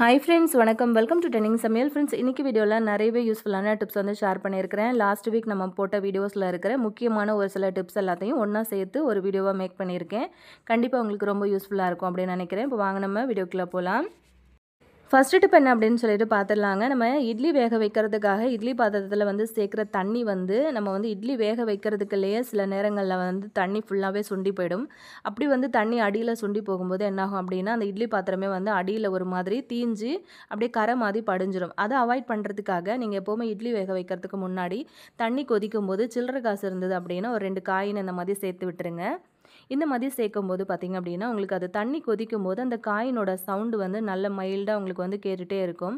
high friends வணக்கம் welcome to டெனிங் சமையல் ஃப்ரெண்ட்ஸ் இன்றைக்கி வீடியோவில் நிறையவே யூஸ்ஃபுல்லான டிப்ஸ் வந்து ஷேர் பண்ணியிருக்கிறேன் லாஸ்ட் வீக் நம்ம போட்ட வீடியோஸில் இருக்கிற முக்கியமான ஒரு சில டிப்ஸ் எல்லாத்தையும் ஒன்றா சேர்த்து ஒரு வீடியோவாக மேக் பண்ணியிருக்கேன் கண்டிப்பாக உங்களுக்கு ரொம்ப யூஸ்ஃபுல்லாக இருக்கும் அப்படின்னு நினைக்கிறேன் இப்போ வாங்க நம்ம வீடியோக்குள்ளே போகலாம் ஃபஸ்ட்டு டிப் என்ன அப்படின்னு சொல்லிட்டு பார்த்துடலாங்க நம்ம இட்லி வேக வைக்கிறதுக்காக இட்லி பாத்திரத்தில் வந்து சேர்க்குற தண்ணி வந்து நம்ம வந்து இட்லி வேக வைக்கிறதுக்குள்ளேயே சில நேரங்களில் வந்து தண்ணி ஃபுல்லாகவே சுண்டி போயிடும் அப்படி வந்து தண்ணி அடியில் சுண்டி போகும்போது என்னாகும் அப்படின்னா அந்த இட்லி பாத்திரமே வந்து அடியில் ஒரு மாதிரி தீஞ்சு அப்படியே கரை மாதிரி படிஞ்சிடும் அதை அவாய்ட் பண்ணுறதுக்காக நீங்கள் எப்போவுமே இட்லி வேக வைக்கிறதுக்கு முன்னாடி தண்ணி கொதிக்கும் போது சில்லற காசு இருந்தது அப்படின்னா ஒரு ரெண்டு காயின் இந்த மாதிரி சேர்த்து விட்டுருங்க இந்த மாதிரி சேர்க்கும் போது பார்த்திங்க அப்படின்னா உங்களுக்கு அது தண்ணி கொதிக்கும் போது அந்த காயினோட சவுண்டு வந்து நல்ல மைல்டாக உங்களுக்கு வந்து கேட்டுகிட்டே இருக்கும்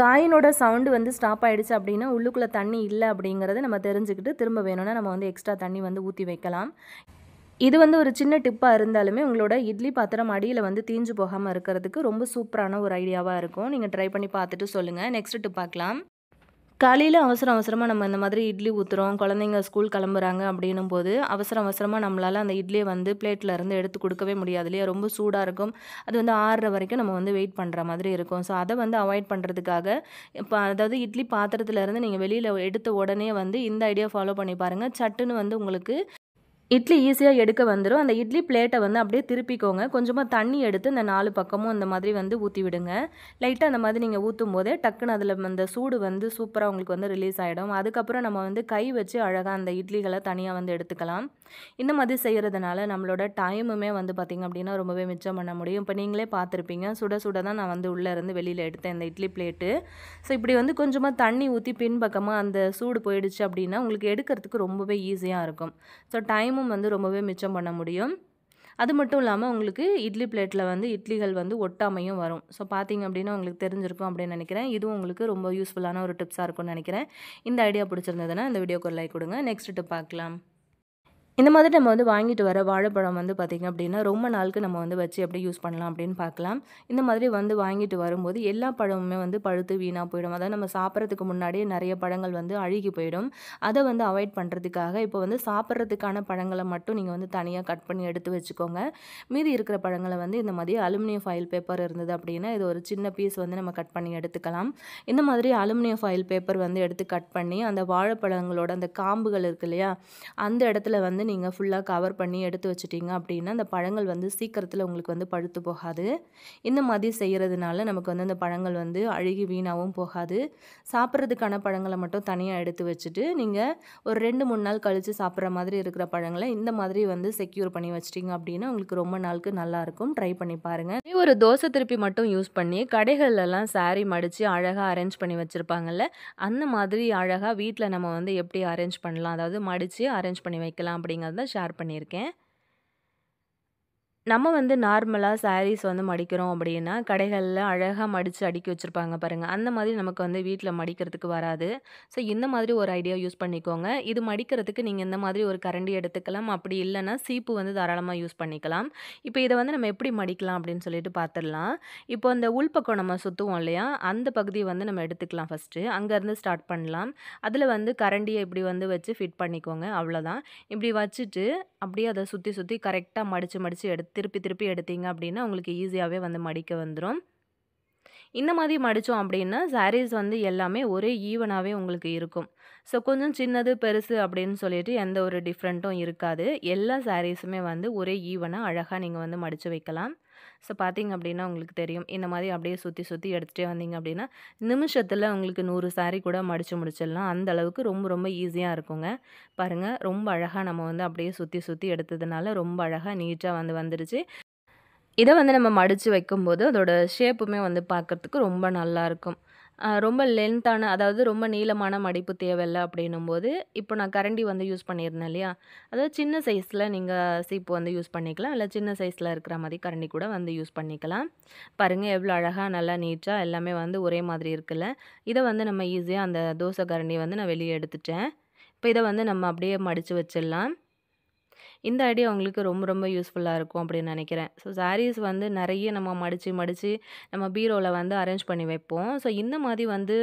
காயினோட சவுண்டு வந்து ஸ்டாப் ஆகிடுச்சு அப்படின்னா உள்ளுக்குள்ளே தண்ணி இல்லை அப்படிங்கிறத நம்ம தெரிஞ்சுக்கிட்டு திரும்ப வேணும்னா நம்ம வந்து எக்ஸ்ட்ரா தண்ணி வந்து ஊற்றி வைக்கலாம் இது வந்து ஒரு சின்ன டிப்பாக இருந்தாலுமே உங்களோட இட்லி பாத்திரம் அடியில் வந்து தீஞ்சு போகாமல் இருக்கிறதுக்கு ரொம்ப சூப்பரான ஒரு ஐடியாவாக இருக்கும் நீங்கள் ட்ரை பண்ணி பார்த்துட்டு சொல்லுங்கள் நெக்ஸ்ட்டு டிப் பார்க்கலாம் காலையில் அவசரம் அவசரமாக நம்ம இந்த மாதிரி இட்லி ஊற்றுறோம் குழந்தைங்க ஸ்கூல் கிளம்புறாங்க அப்படின்னும் போது அவசர அவசரமாக நம்மளால் அந்த இட்லியை வந்து பிளேட்டில் இருந்து எடுத்து கொடுக்கவே முடியாது இல்லையா ரொம்ப சூடாக இருக்கும் அது வந்து ஆறுற வரைக்கும் நம்ம வந்து வெயிட் பண்ணுற மாதிரி இருக்கும் ஸோ அதை வந்து அவாய்ட் பண்ணுறதுக்காக இப்போ அதாவது இட்லி பாத்திரத்துலேருந்து நீங்கள் வெளியில் எடுத்த உடனே வந்து இந்த ஐடியா ஃபாலோ பண்ணி பாருங்கள் சட்டுன்னு வந்து உங்களுக்கு இட்லி ஈஸியாக எடுக்க வந்துடும் அந்த இட்லி பிளேட்டை வந்து அப்படியே திருப்பிக்கோங்க கொஞ்சமாக தண்ணி எடுத்து இந்த நாலு பக்கமும் அந்த மாதிரி வந்து ஊற்றி விடுங்க லைட்டாக அந்த மாதிரி நீங்கள் ஊற்றும் போதே டக்குன்னு அதில் அந்த சூடு வந்து சூப்பராக உங்களுக்கு வந்து ரிலீஸ் ஆகிடும் அதுக்கப்புறம் நம்ம வந்து கை வச்சு அழகாக அந்த இட்லிகளை தனியாக வந்து எடுத்துக்கலாம் இந்த மாதிரி செய்கிறதுனால நம்மளோட டைமுமே வந்து பார்த்திங்க அப்படின்னா ரொம்பவே மிச்சம் பண்ண முடியும் இப்போ நீங்களே பார்த்துருப்பீங்க சுட சுட தான் நான் வந்து உள்ளே இருந்து வெளியில் எடுத்தேன் இந்த இட்லி பிளேட்டு ஸோ இப்படி வந்து கொஞ்சமாக தண்ணி ஊற்றி பின்பக்கமாக அந்த சூடு போயிடுச்சு அப்படின்னா உங்களுக்கு எடுக்கிறதுக்கு ரொம்பவே ஈஸியாக இருக்கும் ஸோ டைம் நேரமும் வந்து ரொம்பவே மிச்சம் பண்ண முடியும் அது மட்டும் இல்லாமல் உங்களுக்கு இட்லி பிளேட்டில் வந்து இட்லிகள் வந்து ஒட்டாமையும் வரும் ஸோ பார்த்தீங்க அப்படின்னா உங்களுக்கு தெரிஞ்சிருக்கும் அப்படின்னு நினைக்கிறேன் இதுவும் உங்களுக்கு ரொம்ப யூஸ்ஃபுல்லான ஒரு டிப்ஸாக இருக்கும்னு நினைக்கிறேன் இந்த ஐடியா பிடிச்சிருந்ததுன்னா இந்த வீடியோக்கு ஒரு லைக் கொடுங்க நெக்ஸ்ட் டிப் பார்க்கலாம் இந்த மாதிரி நம்ம வந்து வாங்கிட்டு வர வாழைப்பழம் வந்து பார்த்திங்க அப்படின்னா ரொம்ப நாளுக்கு நம்ம வந்து வச்சு எப்படி யூஸ் பண்ணலாம் அப்படின்னு பார்க்கலாம் இந்த மாதிரி வந்து வாங்கிட்டு வரும்போது எல்லா பழமுமே வந்து பழுத்து வீணாக போயிடும் அதாவது நம்ம சாப்பிட்றதுக்கு முன்னாடியே நிறைய பழங்கள் வந்து அழுகி போயிடும் அதை வந்து அவாய்ட் பண்ணுறதுக்காக இப்போ வந்து சாப்பிட்றதுக்கான பழங்களை மட்டும் நீங்கள் வந்து தனியாக கட் பண்ணி எடுத்து வச்சுக்கோங்க மீதி இருக்கிற பழங்களை வந்து இந்த மாதிரி அலுமினியம் ஃபைல் பேப்பர் இருந்தது அப்படின்னா இது ஒரு சின்ன பீஸ் வந்து நம்ம கட் பண்ணி எடுத்துக்கலாம் இந்த மாதிரி அலுமினியம் ஃபைல் பேப்பர் வந்து எடுத்து கட் பண்ணி அந்த வாழைப்பழங்களோட அந்த காம்புகள் இருக்கு இல்லையா அந்த இடத்துல வந்து நீங்கள் ஃபுல்லாக கவர் பண்ணி எடுத்து வச்சுட்டிங்க அப்படின்னா அந்த பழங்கள் வந்து சீக்கிரத்தில் உங்களுக்கு வந்து பழுத்து போகாது இந்த மாதிரி செய்கிறதுனால நமக்கு வந்து அந்த பழங்கள் வந்து அழுகி வீணாகவும் போகாது சாப்பிட்றதுக்கான பழங்களை மட்டும் தனியாக எடுத்து வச்சுட்டு நீங்கள் ஒரு ரெண்டு மூணு நாள் கழித்து சாப்பிட்ற மாதிரி இருக்கிற பழங்களை இந்த மாதிரி வந்து செக்யூர் பண்ணி வச்சிட்டிங்க அப்படின்னா உங்களுக்கு ரொம்ப நாளுக்கு நல்லாயிருக்கும் ட்ரை பண்ணி பாருங்கள் ஒரு தோசை திருப்பி மட்டும் யூஸ் பண்ணி கடைகள்லாம் சாரி மடித்து அழகாக அரேஞ்ச் பண்ணி வச்சுருப்பாங்கல்ல அந்த மாதிரி அழகாக வீட்டில் நம்ம வந்து எப்படி அரேஞ்ச் பண்ணலாம் அதாவது மடித்து அரேஞ்ச் பண்ணி வைக்கலாம் அப்படிங்க அப்படிங்கிறத ஷேர் பண்ணியிருக்கேன் நம்ம வந்து நார்மலாக சாரீஸ் வந்து மடிக்கிறோம் அப்படின்னா கடைகளில் அழகாக மடித்து அடுக்கி வச்சுருப்பாங்க பாருங்கள் அந்த மாதிரி நமக்கு வந்து வீட்டில் மடிக்கிறதுக்கு வராது ஸோ இந்த மாதிரி ஒரு ஐடியா யூஸ் பண்ணிக்கோங்க இது மடிக்கிறதுக்கு நீங்கள் இந்த மாதிரி ஒரு கரண்டி எடுத்துக்கலாம் அப்படி இல்லைன்னா சீப்பு வந்து தாராளமாக யூஸ் பண்ணிக்கலாம் இப்போ இதை வந்து நம்ம எப்படி மடிக்கலாம் அப்படின்னு சொல்லிட்டு பார்த்துடலாம் இப்போ அந்த உள்பக்கம் நம்ம சுற்றுவோம் இல்லையா அந்த பகுதியை வந்து நம்ம எடுத்துக்கலாம் ஃபஸ்ட்டு அங்கேருந்து ஸ்டார்ட் பண்ணலாம் அதில் வந்து கரண்டியை இப்படி வந்து வச்சு ஃபிட் பண்ணிக்கோங்க அவ்வளோதான் இப்படி வச்சுட்டு அப்படியே அதை சுற்றி சுற்றி கரெக்டாக மடித்து மடித்து எடுத்து திருப்பி திருப்பி எடுத்தீங்க அப்படின்னா உங்களுக்கு ஈஸியாகவே வந்து மடிக்க வந்துடும் இந்த மாதிரி மடித்தோம் அப்படின்னா சாரீஸ் வந்து எல்லாமே ஒரே ஈவனாகவே உங்களுக்கு இருக்கும் ஸோ கொஞ்சம் சின்னது பெருசு அப்படின்னு சொல்லிட்டு எந்த ஒரு டிஃப்ரெண்ட்டும் இருக்காது எல்லா சாரீஸுமே வந்து ஒரே ஈவனாக அழகாக நீங்கள் வந்து மடித்து வைக்கலாம் ஸோ பார்த்திங்க அப்படின்னா உங்களுக்கு தெரியும் இந்த மாதிரி அப்படியே சுற்றி சுற்றி எடுத்துகிட்டே வந்தீங்க அப்படின்னா நிமிஷத்தில் உங்களுக்கு நூறு சாரீ கூட மடித்து முடிச்சிடலாம் அந்த அளவுக்கு ரொம்ப ரொம்ப ஈஸியாக இருக்குங்க பாருங்கள் ரொம்ப அழகாக நம்ம வந்து அப்படியே சுற்றி சுற்றி எடுத்ததுனால ரொம்ப அழகாக நீட்டாக வந்து வந்துடுச்சு இதை வந்து நம்ம மடித்து வைக்கும்போது அதோட ஷேப்புமே வந்து பார்க்குறதுக்கு ரொம்ப நல்லாயிருக்கும் ரொம்ப லென்த்தான அதாவது ரொம்ப நீளமான மடிப்பு தேவையில்லை அப்படின்னும் போது இப்போ நான் கரண்டி வந்து யூஸ் பண்ணியிருந்தேன் இல்லையா அதாவது சின்ன சைஸில் நீங்கள் சீப்பு வந்து யூஸ் பண்ணிக்கலாம் இல்லை சின்ன சைஸில் இருக்கிற மாதிரி கரண்டி கூட வந்து யூஸ் பண்ணிக்கலாம் பாருங்கள் எவ்வளோ அழகாக நல்லா நீட்டாக எல்லாமே வந்து ஒரே மாதிரி இருக்குல்ல இதை வந்து நம்ம ஈஸியாக அந்த தோசை கரண்டியை வந்து நான் வெளியே எடுத்துட்டேன் இப்போ இதை வந்து நம்ம அப்படியே மடித்து வச்சிடலாம் இந்த ஐடியா உங்களுக்கு ரொம்ப ரொம்ப யூஸ்ஃபுல்லாக இருக்கும் அப்படின்னு நினைக்கிறேன் ஸோ சாரீஸ் வந்து நிறைய நம்ம மடித்து மடித்து நம்ம பீரோவில் வந்து அரேஞ்ச் பண்ணி வைப்போம் ஸோ இந்த மாதிரி வந்து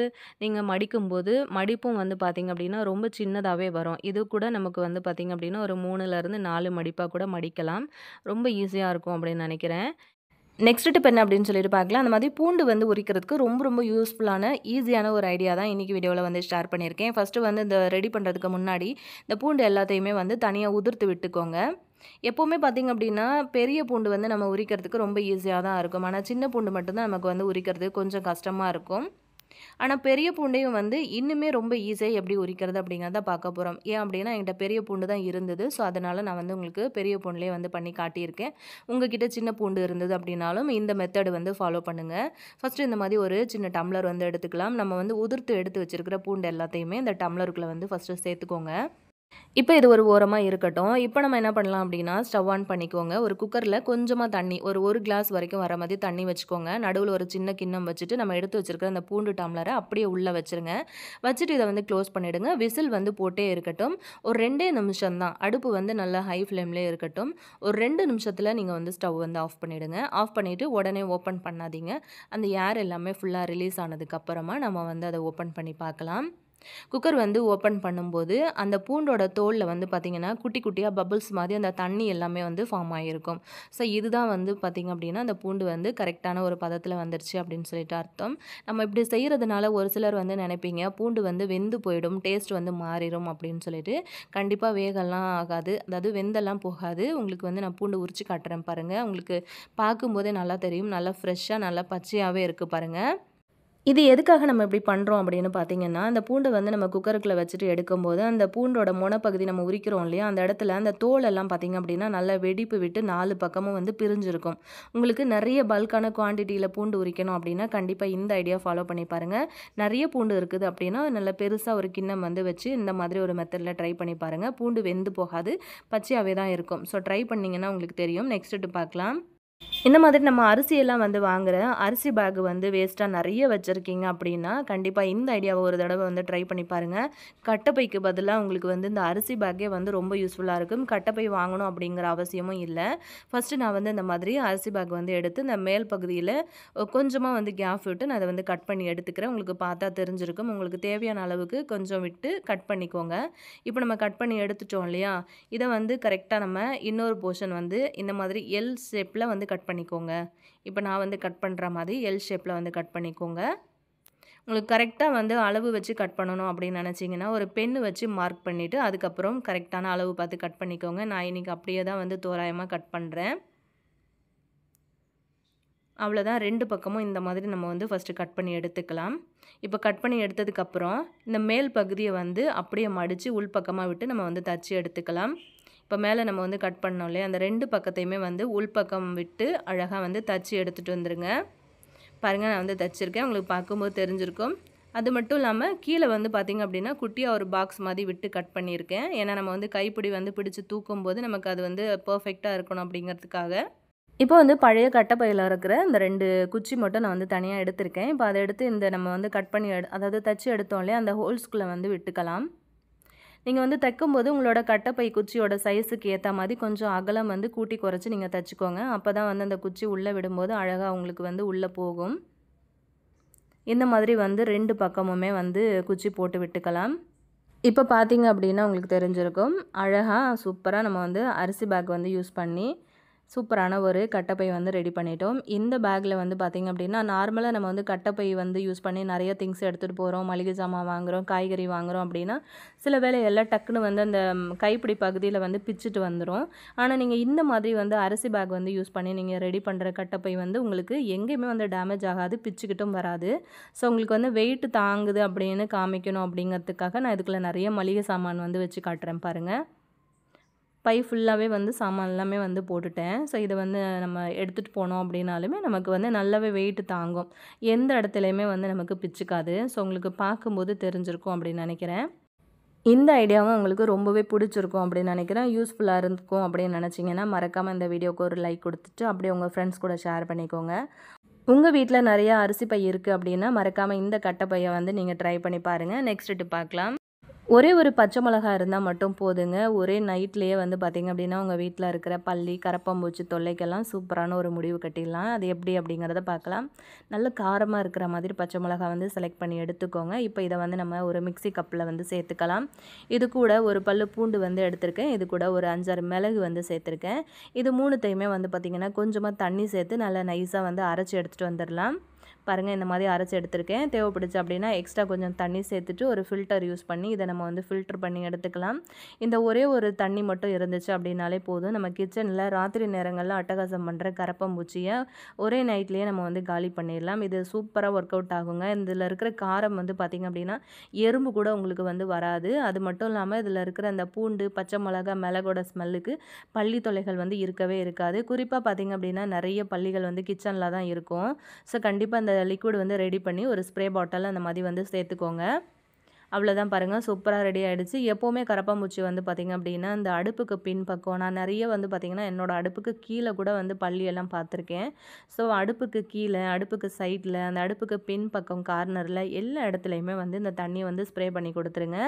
நீங்கள் மடிக்கும்போது மடிப்பும் வந்து பார்த்திங்க அப்படின்னா ரொம்ப சின்னதாகவே வரும் இது கூட நமக்கு வந்து பார்த்திங்க அப்படின்னா ஒரு மூணுலேருந்து நாலு மடிப்பாக கூட மடிக்கலாம் ரொம்ப ஈஸியாக இருக்கும் அப்படின்னு நினைக்கிறேன் நெக்ஸ்ட் டிப் என்ன அப்படின்னு சொல்லிட்டு பார்க்கலாம் அந்த மாதிரி பூண்டு வந்து உரிக்கிறதுக்கு ரொம்ப ரொம்ப யூஸ்ஃபுல்லான ஈஸியான ஒரு ஐடியா தான் இன்றைக்கி வீடியோவில் வந்து ஷேர் பண்ணியிருக்கேன் ஃபஸ்ட்டு வந்து இந்த ரெடி பண்ணுறதுக்கு முன்னாடி இந்த பூண்டு எல்லாத்தையுமே வந்து தனியாக உதிர்த்து விட்டுக்கோங்க எப்போவுமே பார்த்திங்க அப்படின்னா பெரிய பூண்டு வந்து நம்ம உரிக்கிறதுக்கு ரொம்ப ஈஸியாக தான் இருக்கும் ஆனால் சின்ன பூண்டு மட்டும்தான் நமக்கு வந்து உரிக்கிறது கொஞ்சம் கஷ்டமாக இருக்கும் ஆனால் பெரிய பூண்டையும் வந்து இன்னுமே ரொம்ப ஈஸியாக எப்படி உரிக்கிறது அப்படிங்கிறத பார்க்க போகிறோம் ஏன் அப்படின்னா என்கிட்ட பெரிய பூண்டு தான் இருந்தது ஸோ அதனால் நான் வந்து உங்களுக்கு பெரிய பூண்டுலேயே வந்து பண்ணி காட்டியிருக்கேன் உங்ககிட்ட சின்ன பூண்டு இருந்தது அப்படின்னாலும் இந்த மெத்தடு வந்து ஃபாலோ பண்ணுங்கள் ஃபஸ்ட்டு இந்த மாதிரி ஒரு சின்ன டம்ளர் வந்து எடுத்துக்கலாம் நம்ம வந்து உதிர்த்து எடுத்து வச்சுருக்கிற பூண்டு எல்லாத்தையுமே இந்த டம்ளருக்குள்ளே வந்து ஃபஸ்ட்டு சேர்த்துக்கோங்க இப்போ இது ஒரு ஓரமாக இருக்கட்டும் இப்போ நம்ம என்ன பண்ணலாம் அப்படின்னா ஸ்டவ் ஆன் பண்ணிக்கோங்க ஒரு குக்கரில் கொஞ்சமாக தண்ணி ஒரு ஒரு கிளாஸ் வரைக்கும் வர மாதிரி தண்ணி வச்சுக்கோங்க நடுவில் ஒரு சின்ன கிண்ணம் வச்சுட்டு நம்ம எடுத்து வச்சுருக்கிற அந்த பூண்டு டம்ளரை அப்படியே உள்ளே வச்சுருங்க வச்சுட்டு இதை வந்து க்ளோஸ் பண்ணிவிடுங்க விசில் வந்து போட்டே இருக்கட்டும் ஒரு ரெண்டே நிமிஷம் தான் அடுப்பு வந்து நல்லா ஹை ஃப்ளேம்லேயே இருக்கட்டும் ஒரு ரெண்டு நிமிஷத்தில் நீங்கள் வந்து ஸ்டவ் வந்து ஆஃப் பண்ணிவிடுங்க ஆஃப் பண்ணிவிட்டு உடனே ஓப்பன் பண்ணாதீங்க அந்த ஏர் எல்லாமே ஃபுல்லாக ரிலீஸ் ஆனதுக்கப்புறமா நம்ம வந்து அதை ஓப்பன் பண்ணி பார்க்கலாம் குக்கர் வந்து ஓப்பன் பண்ணும்போது அந்த பூண்டோட தோலில் வந்து பார்த்திங்கன்னா குட்டி குட்டியாக பபுள்ஸ் மாதிரி அந்த தண்ணி எல்லாமே வந்து ஃபார்ம் ஆகியிருக்கும் ஸோ இதுதான் வந்து பார்த்திங்க அப்படின்னா அந்த பூண்டு வந்து கரெக்டான ஒரு பதத்தில் வந்துருச்சு அப்படின்னு சொல்லிட்டு அர்த்தம் நம்ம இப்படி செய்கிறதுனால ஒரு சிலர் வந்து நினைப்பீங்க பூண்டு வந்து வெந்து போயிடும் டேஸ்ட் வந்து மாறிடும் அப்படின்னு சொல்லிட்டு கண்டிப்பாக வேகலாம் ஆகாது அதாவது வெந்தெல்லாம் போகாது உங்களுக்கு வந்து நான் பூண்டு உரித்து காட்டுறேன் பாருங்கள் உங்களுக்கு பார்க்கும்போதே நல்லா தெரியும் நல்லா ஃப்ரெஷ்ஷாக நல்லா பச்சையாகவே இருக்குது பாருங்கள் இது எதுக்காக நம்ம இப்படி பண்ணுறோம் அப்படின்னு பார்த்தீங்கன்னா அந்த பூண்டை வந்து நம்ம குக்கருக்குள்ளே வச்சுட்டு எடுக்கும்போது அந்த பூண்டோட முனப்பகுதி நம்ம உரிக்கிறோம் இல்லையா அந்த இடத்துல அந்த தோலெல்லாம் பார்த்திங்க அப்படின்னா நல்லா வெடிப்பு விட்டு நாலு பக்கமும் வந்து பிரிஞ்சிருக்கும் உங்களுக்கு நிறைய பல்கான குவான்டிட்டியில் பூண்டு உரிக்கணும் அப்படின்னா கண்டிப்பாக இந்த ஐடியா ஃபாலோ பண்ணி பாருங்கள் நிறைய பூண்டு இருக்குது அப்படின்னா நல்ல பெருசாக ஒரு கிண்ணம் வந்து வச்சு இந்த மாதிரி ஒரு மெத்தடில் ட்ரை பண்ணி பாருங்கள் பூண்டு வெந்து போகாது பச்சையாகவே தான் இருக்கும் ஸோ ட்ரை பண்ணிங்கன்னா உங்களுக்கு தெரியும் நெக்ஸ்ட்டு பார்க்கலாம் இந்த மாதிரி நம்ம அரிசியெல்லாம் வந்து வாங்குற அரிசி பேக் வந்து வேஸ்ட்டாக நிறைய வச்சுருக்கீங்க அப்படின்னா கண்டிப்பாக இந்த ஐடியாவை ஒரு தடவை வந்து ட்ரை பண்ணி பாருங்கள் கட்டப்பைக்கு பதிலாக உங்களுக்கு வந்து இந்த அரிசி பேக்கே வந்து ரொம்ப யூஸ்ஃபுல்லாக இருக்கும் கட்டப்பை வாங்கணும் அப்படிங்கிற அவசியமும் இல்லை ஃபஸ்ட்டு நான் வந்து இந்த மாதிரி அரிசி பேக் வந்து எடுத்து இந்த மேல் பகுதியில் கொஞ்சமாக வந்து கேப் விட்டு நான் அதை வந்து கட் பண்ணி எடுத்துக்கிறேன் உங்களுக்கு பார்த்தா தெரிஞ்சிருக்கும் உங்களுக்கு தேவையான அளவுக்கு கொஞ்சம் விட்டு கட் பண்ணிக்கோங்க இப்போ நம்ம கட் பண்ணி எடுத்துட்டோம் இல்லையா இதை வந்து கரெக்டாக நம்ம இன்னொரு போர்ஷன் வந்து இந்த மாதிரி எல் ஷேப்பில் வந்து வந்து கட் பண்ணிக்கோங்க இப்போ நான் வந்து கட் பண்ணுற மாதிரி எல் ஷேப்பில் வந்து கட் பண்ணிக்கோங்க உங்களுக்கு கரெக்டாக வந்து அளவு வச்சு கட் பண்ணணும் அப்படின்னு நினச்சிங்கன்னா ஒரு பெண்ணு வச்சு மார்க் பண்ணிவிட்டு அதுக்கப்புறம் கரெக்டான அளவு பார்த்து கட் பண்ணிக்கோங்க நான் இன்றைக்கி அப்படியே தான் வந்து தோராயமாக கட் பண்ணுறேன் அவ்வளோதான் ரெண்டு பக்கமும் இந்த மாதிரி நம்ம வந்து ஃபஸ்ட்டு கட் பண்ணி எடுத்துக்கலாம் இப்போ கட் பண்ணி எடுத்ததுக்கப்புறம் இந்த மேல் பகுதியை வந்து அப்படியே மடித்து உள்பக்கமாக விட்டு நம்ம வந்து தச்சு எடுத்துக்கலாம் இப்போ மேலே நம்ம வந்து கட் பண்ணோம் இல்லையா அந்த ரெண்டு பக்கத்தையுமே வந்து உள்பக்கம் விட்டு அழகாக வந்து தச்சு எடுத்துகிட்டு வந்துடுங்க பாருங்கள் நான் வந்து தச்சுருக்கேன் உங்களுக்கு பார்க்கும்போது தெரிஞ்சிருக்கும் அது மட்டும் இல்லாமல் கீழே வந்து பார்த்திங்க அப்படின்னா குட்டியாக ஒரு பாக்ஸ் மாதிரி விட்டு கட் பண்ணியிருக்கேன் ஏன்னா நம்ம வந்து கைப்பிடி வந்து பிடிச்சி தூக்கும் போது நமக்கு அது வந்து பர்ஃபெக்டாக இருக்கணும் அப்படிங்கிறதுக்காக இப்போ வந்து பழைய கட்டப்பையில் இருக்கிற இந்த ரெண்டு குச்சி மட்டும் நான் வந்து தனியாக எடுத்திருக்கேன் இப்போ அதை எடுத்து இந்த நம்ம வந்து கட் பண்ணி எடு அதாவது தச்சு எடுத்தோம்லேயே அந்த ஹோல்ஸ்குள்ளே வந்து விட்டுக்கலாம் நீங்கள் வந்து தைக்கும்போது உங்களோட கட்டப்பை குச்சியோட சைஸுக்கு ஏற்ற மாதிரி கொஞ்சம் அகலம் வந்து கூட்டி குறைச்சி நீங்கள் தைச்சிக்கோங்க அப்போ தான் வந்து அந்த குச்சி உள்ளே விடும்போது அழகாக உங்களுக்கு வந்து உள்ளே போகும் இந்த மாதிரி வந்து ரெண்டு பக்கமுமே வந்து குச்சி போட்டு விட்டுக்கலாம் இப்போ பார்த்தீங்க அப்படின்னா உங்களுக்கு தெரிஞ்சிருக்கும் அழகாக சூப்பராக நம்ம வந்து அரிசி பேக் வந்து யூஸ் பண்ணி சூப்பரான ஒரு கட்டப்பை வந்து ரெடி பண்ணிட்டோம் இந்த பேக்கில் வந்து பார்த்திங்க அப்படின்னா நார்மலாக நம்ம வந்து கட்டப்பை வந்து யூஸ் பண்ணி நிறைய திங்ஸ் எடுத்துகிட்டு போகிறோம் மளிகை ஜாமான் வாங்குகிறோம் காய்கறி வாங்குகிறோம் அப்படின்னா சில வேலை எல்லாம் டக்குன்னு வந்து அந்த கைப்பிடி பகுதியில் வந்து பிச்சுட்டு வந்துடும் ஆனால் நீங்கள் இந்த மாதிரி வந்து அரிசி பேக் வந்து யூஸ் பண்ணி நீங்கள் ரெடி பண்ணுற கட்டப்பை வந்து உங்களுக்கு எங்கேயுமே வந்து டேமேஜ் ஆகாது பிச்சுக்கிட்டும் வராது ஸோ உங்களுக்கு வந்து வெயிட் தாங்குது அப்படின்னு காமிக்கணும் அப்படிங்கிறதுக்காக நான் இதுக்குள்ளே நிறைய மளிகை சாமான் வந்து வச்சு காட்டுறேன் பாருங்கள் பை ஃபுல்லாகவே வந்து சாமான் எல்லாமே வந்து போட்டுட்டேன் ஸோ இதை வந்து நம்ம எடுத்துகிட்டு போனோம் அப்படின்னாலுமே நமக்கு வந்து நல்லாவே வெயிட் தாங்கும் எந்த இடத்துலையுமே வந்து நமக்கு பிச்சுக்காது ஸோ உங்களுக்கு பார்க்கும்போது தெரிஞ்சிருக்கும் அப்படின்னு நினைக்கிறேன் இந்த ஐடியாவும் உங்களுக்கு ரொம்பவே பிடிச்சிருக்கும் அப்படின்னு நினைக்கிறேன் யூஸ்ஃபுல்லாக இருக்கும் அப்படின்னு நினச்சிங்கன்னா மறக்காமல் இந்த வீடியோக்கு ஒரு லைக் கொடுத்துட்டு அப்படியே உங்கள் ஃப்ரெண்ட்ஸ் கூட ஷேர் பண்ணிக்கோங்க உங்கள் வீட்டில் நிறையா அரிசி பை இருக்குது அப்படின்னா மறக்காமல் இந்த கட்டை பையை வந்து நீங்கள் ட்ரை பண்ணி பாருங்கள் நெக்ஸ்ட் பார்க்கலாம் ஒரே ஒரு பச்சை மிளகா இருந்தால் மட்டும் போதுங்க ஒரே நைட்லேயே வந்து பார்த்திங்க அப்படின்னா உங்கள் வீட்டில் இருக்கிற பள்ளி கரப்பம்பூச்சி தொல்லைக்கெல்லாம் சூப்பரான ஒரு முடிவு கட்டிடலாம் அது எப்படி அப்படிங்கிறத பார்க்கலாம் நல்ல காரமாக இருக்கிற மாதிரி பச்சை மிளகா வந்து செலக்ட் பண்ணி எடுத்துக்கோங்க இப்போ இதை வந்து நம்ம ஒரு மிக்சி கப்பில் வந்து சேர்த்துக்கலாம் இது கூட ஒரு பல்லு பூண்டு வந்து எடுத்திருக்கேன் இது கூட ஒரு அஞ்சாறு மிளகு வந்து சேர்த்துருக்கேன் இது மூணுத்தையுமே வந்து பார்த்திங்கன்னா கொஞ்சமாக தண்ணி சேர்த்து நல்லா நைஸாக வந்து அரைச்சி எடுத்துகிட்டு வந்துடலாம் பாருங்கள் இந்த மாதிரி அரைச்சி எடுத்திருக்கேன் தேவைப்படுச்சு அப்படின்னா எக்ஸ்ட்ரா கொஞ்சம் தண்ணி சேர்த்துட்டு ஒரு ஃபில்டர் யூஸ் பண்ணி இதை நம்ம வந்து ஃபில்டர் பண்ணி எடுத்துக்கலாம் இந்த ஒரே ஒரு தண்ணி மட்டும் இருந்துச்சு அப்படின்னாலே போதும் நம்ம கிச்சனில் ராத்திரி நேரங்களில் அட்டகாசம் பண்ணுற கரப்பம்பூச்சியை ஒரே நைட்லேயே நம்ம வந்து காலி பண்ணிடலாம் இது சூப்பராக ஒர்க் அவுட் ஆகுங்க இதில் இருக்கிற காரம் வந்து பார்த்திங்க அப்படின்னா எறும்பு கூட உங்களுக்கு வந்து வராது அது மட்டும் இல்லாமல் இதில் இருக்கிற அந்த பூண்டு பச்சை மிளகா மிளகோட ஸ்மெல்லுக்கு பள்ளி தொலைகள் வந்து இருக்கவே இருக்காது குறிப்பாக பார்த்திங்க அப்படின்னா நிறைய பள்ளிகள் வந்து கிச்சனில் தான் இருக்கும் ஸோ கண்டிப்பாக அந்த லிக்விட் வந்து ரெடி பண்ணி ஒரு ஸ்ப்ரே பாட்டில் அந்த மாதிரி வந்து சேர்த்துக்கோங்க அவ்வளோதான் பாருங்கள் சூப்பராக ரெடி ஆகிடுச்சு எப்போவுமே கரப்பாம்பூச்சி வந்து பார்த்திங்க அப்படின்னா இந்த அடுப்புக்கு பின் பக்கம் நான் நிறைய வந்து பார்த்திங்கன்னா என்னோடய அடுப்புக்கு கீழே கூட வந்து பள்ளியெல்லாம் பார்த்துருக்கேன் ஸோ அடுப்புக்கு கீழே அடுப்புக்கு சைடில் அந்த அடுப்புக்கு பின் பக்கம் கார்னரில் எல்லா இடத்துலையுமே வந்து இந்த தண்ணியை வந்து ஸ்ப்ரே பண்ணி கொடுத்துருங்க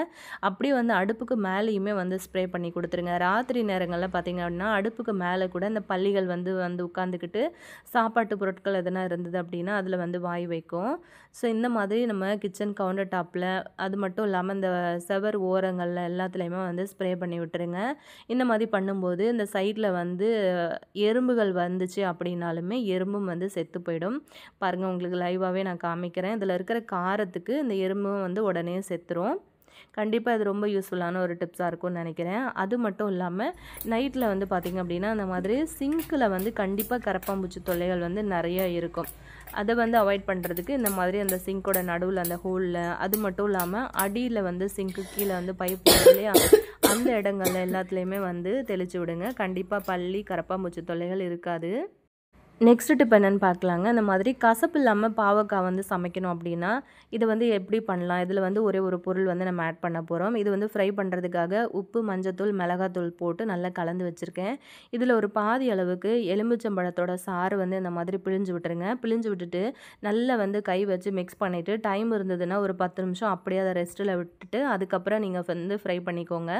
அப்படியே வந்து அடுப்புக்கு மேலேயுமே வந்து ஸ்ப்ரே பண்ணி கொடுத்துருங்க ராத்திரி நேரங்களில் பார்த்திங்க அப்படின்னா அடுப்புக்கு மேலே கூட இந்த பள்ளிகள் வந்து வந்து உட்காந்துக்கிட்டு சாப்பாட்டு பொருட்கள் எதனா இருந்தது அப்படின்னா அதில் வந்து வாய் வைக்கும் ஸோ இந்த மாதிரி நம்ம கிச்சன் கவுண்டர் டாப்பில் அது மட்டும் மட்டும் இல்லாமல் இந்த செவர் ஓரங்களில் எல்லாத்துலேயுமே வந்து ஸ்ப்ரே பண்ணி விட்டுருங்க இந்த மாதிரி பண்ணும்போது இந்த சைடில் வந்து எறும்புகள் வந்துச்சு அப்படின்னாலுமே எறும்பும் வந்து செத்து போயிடும் பாருங்கள் உங்களுக்கு லைவாகவே நான் காமிக்கிறேன் இதில் இருக்கிற காரத்துக்கு இந்த எறும்பும் வந்து உடனே செத்துரும் கண்டிப்பாக இது ரொம்ப யூஸ்ஃபுல்லான ஒரு டிப்ஸாக இருக்கும்னு நினைக்கிறேன் அது மட்டும் இல்லாமல் நைட்டில் வந்து பார்த்திங்க அப்படின்னா அந்த மாதிரி சிங்க்கில் வந்து கண்டிப்பாக கரப்பாம்பூச்சி தொல்லைகள் வந்து நிறைய இருக்கும் அதை வந்து அவாய்ட் பண்ணுறதுக்கு இந்த மாதிரி அந்த சிங்கோட நடுவில் அந்த ஹோலில் அது மட்டும் இல்லாமல் அடியில் வந்து சிங்க்கு கீழே வந்து பைப் இல்லையா அந்த இடங்கள்ல எல்லாத்துலேயுமே வந்து தெளித்து விடுங்க கண்டிப்பாக பள்ளி கரப்பாம்பூச்சி தொல்லைகள் இருக்காது நெக்ஸ்ட் டிப் என்னென்னு பார்க்கலாங்க இந்த மாதிரி கசப்பு இல்லாமல் பாவக்காய் வந்து சமைக்கணும் அப்படின்னா இது வந்து எப்படி பண்ணலாம் இதில் வந்து ஒரே ஒரு பொருள் வந்து நம்ம ஆட் பண்ண போகிறோம் இது வந்து ஃப்ரை பண்ணுறதுக்காக உப்பு மஞ்சத்தூள் மிளகாத்தூள் போட்டு நல்லா கலந்து வச்சுருக்கேன் இதில் ஒரு பாதி அளவுக்கு எலுமிச்சம்பழத்தோட சாறு வந்து இந்த மாதிரி பிழிஞ்சு விட்டுருங்க பிழிஞ்சு விட்டுட்டு நல்லா வந்து கை வச்சு மிக்ஸ் பண்ணிவிட்டு டைம் இருந்ததுன்னா ஒரு பத்து நிமிஷம் அப்படியே அதை ரெஸ்ட்டில் விட்டுட்டு அதுக்கப்புறம் நீங்கள் வந்து ஃப்ரை பண்ணிக்கோங்க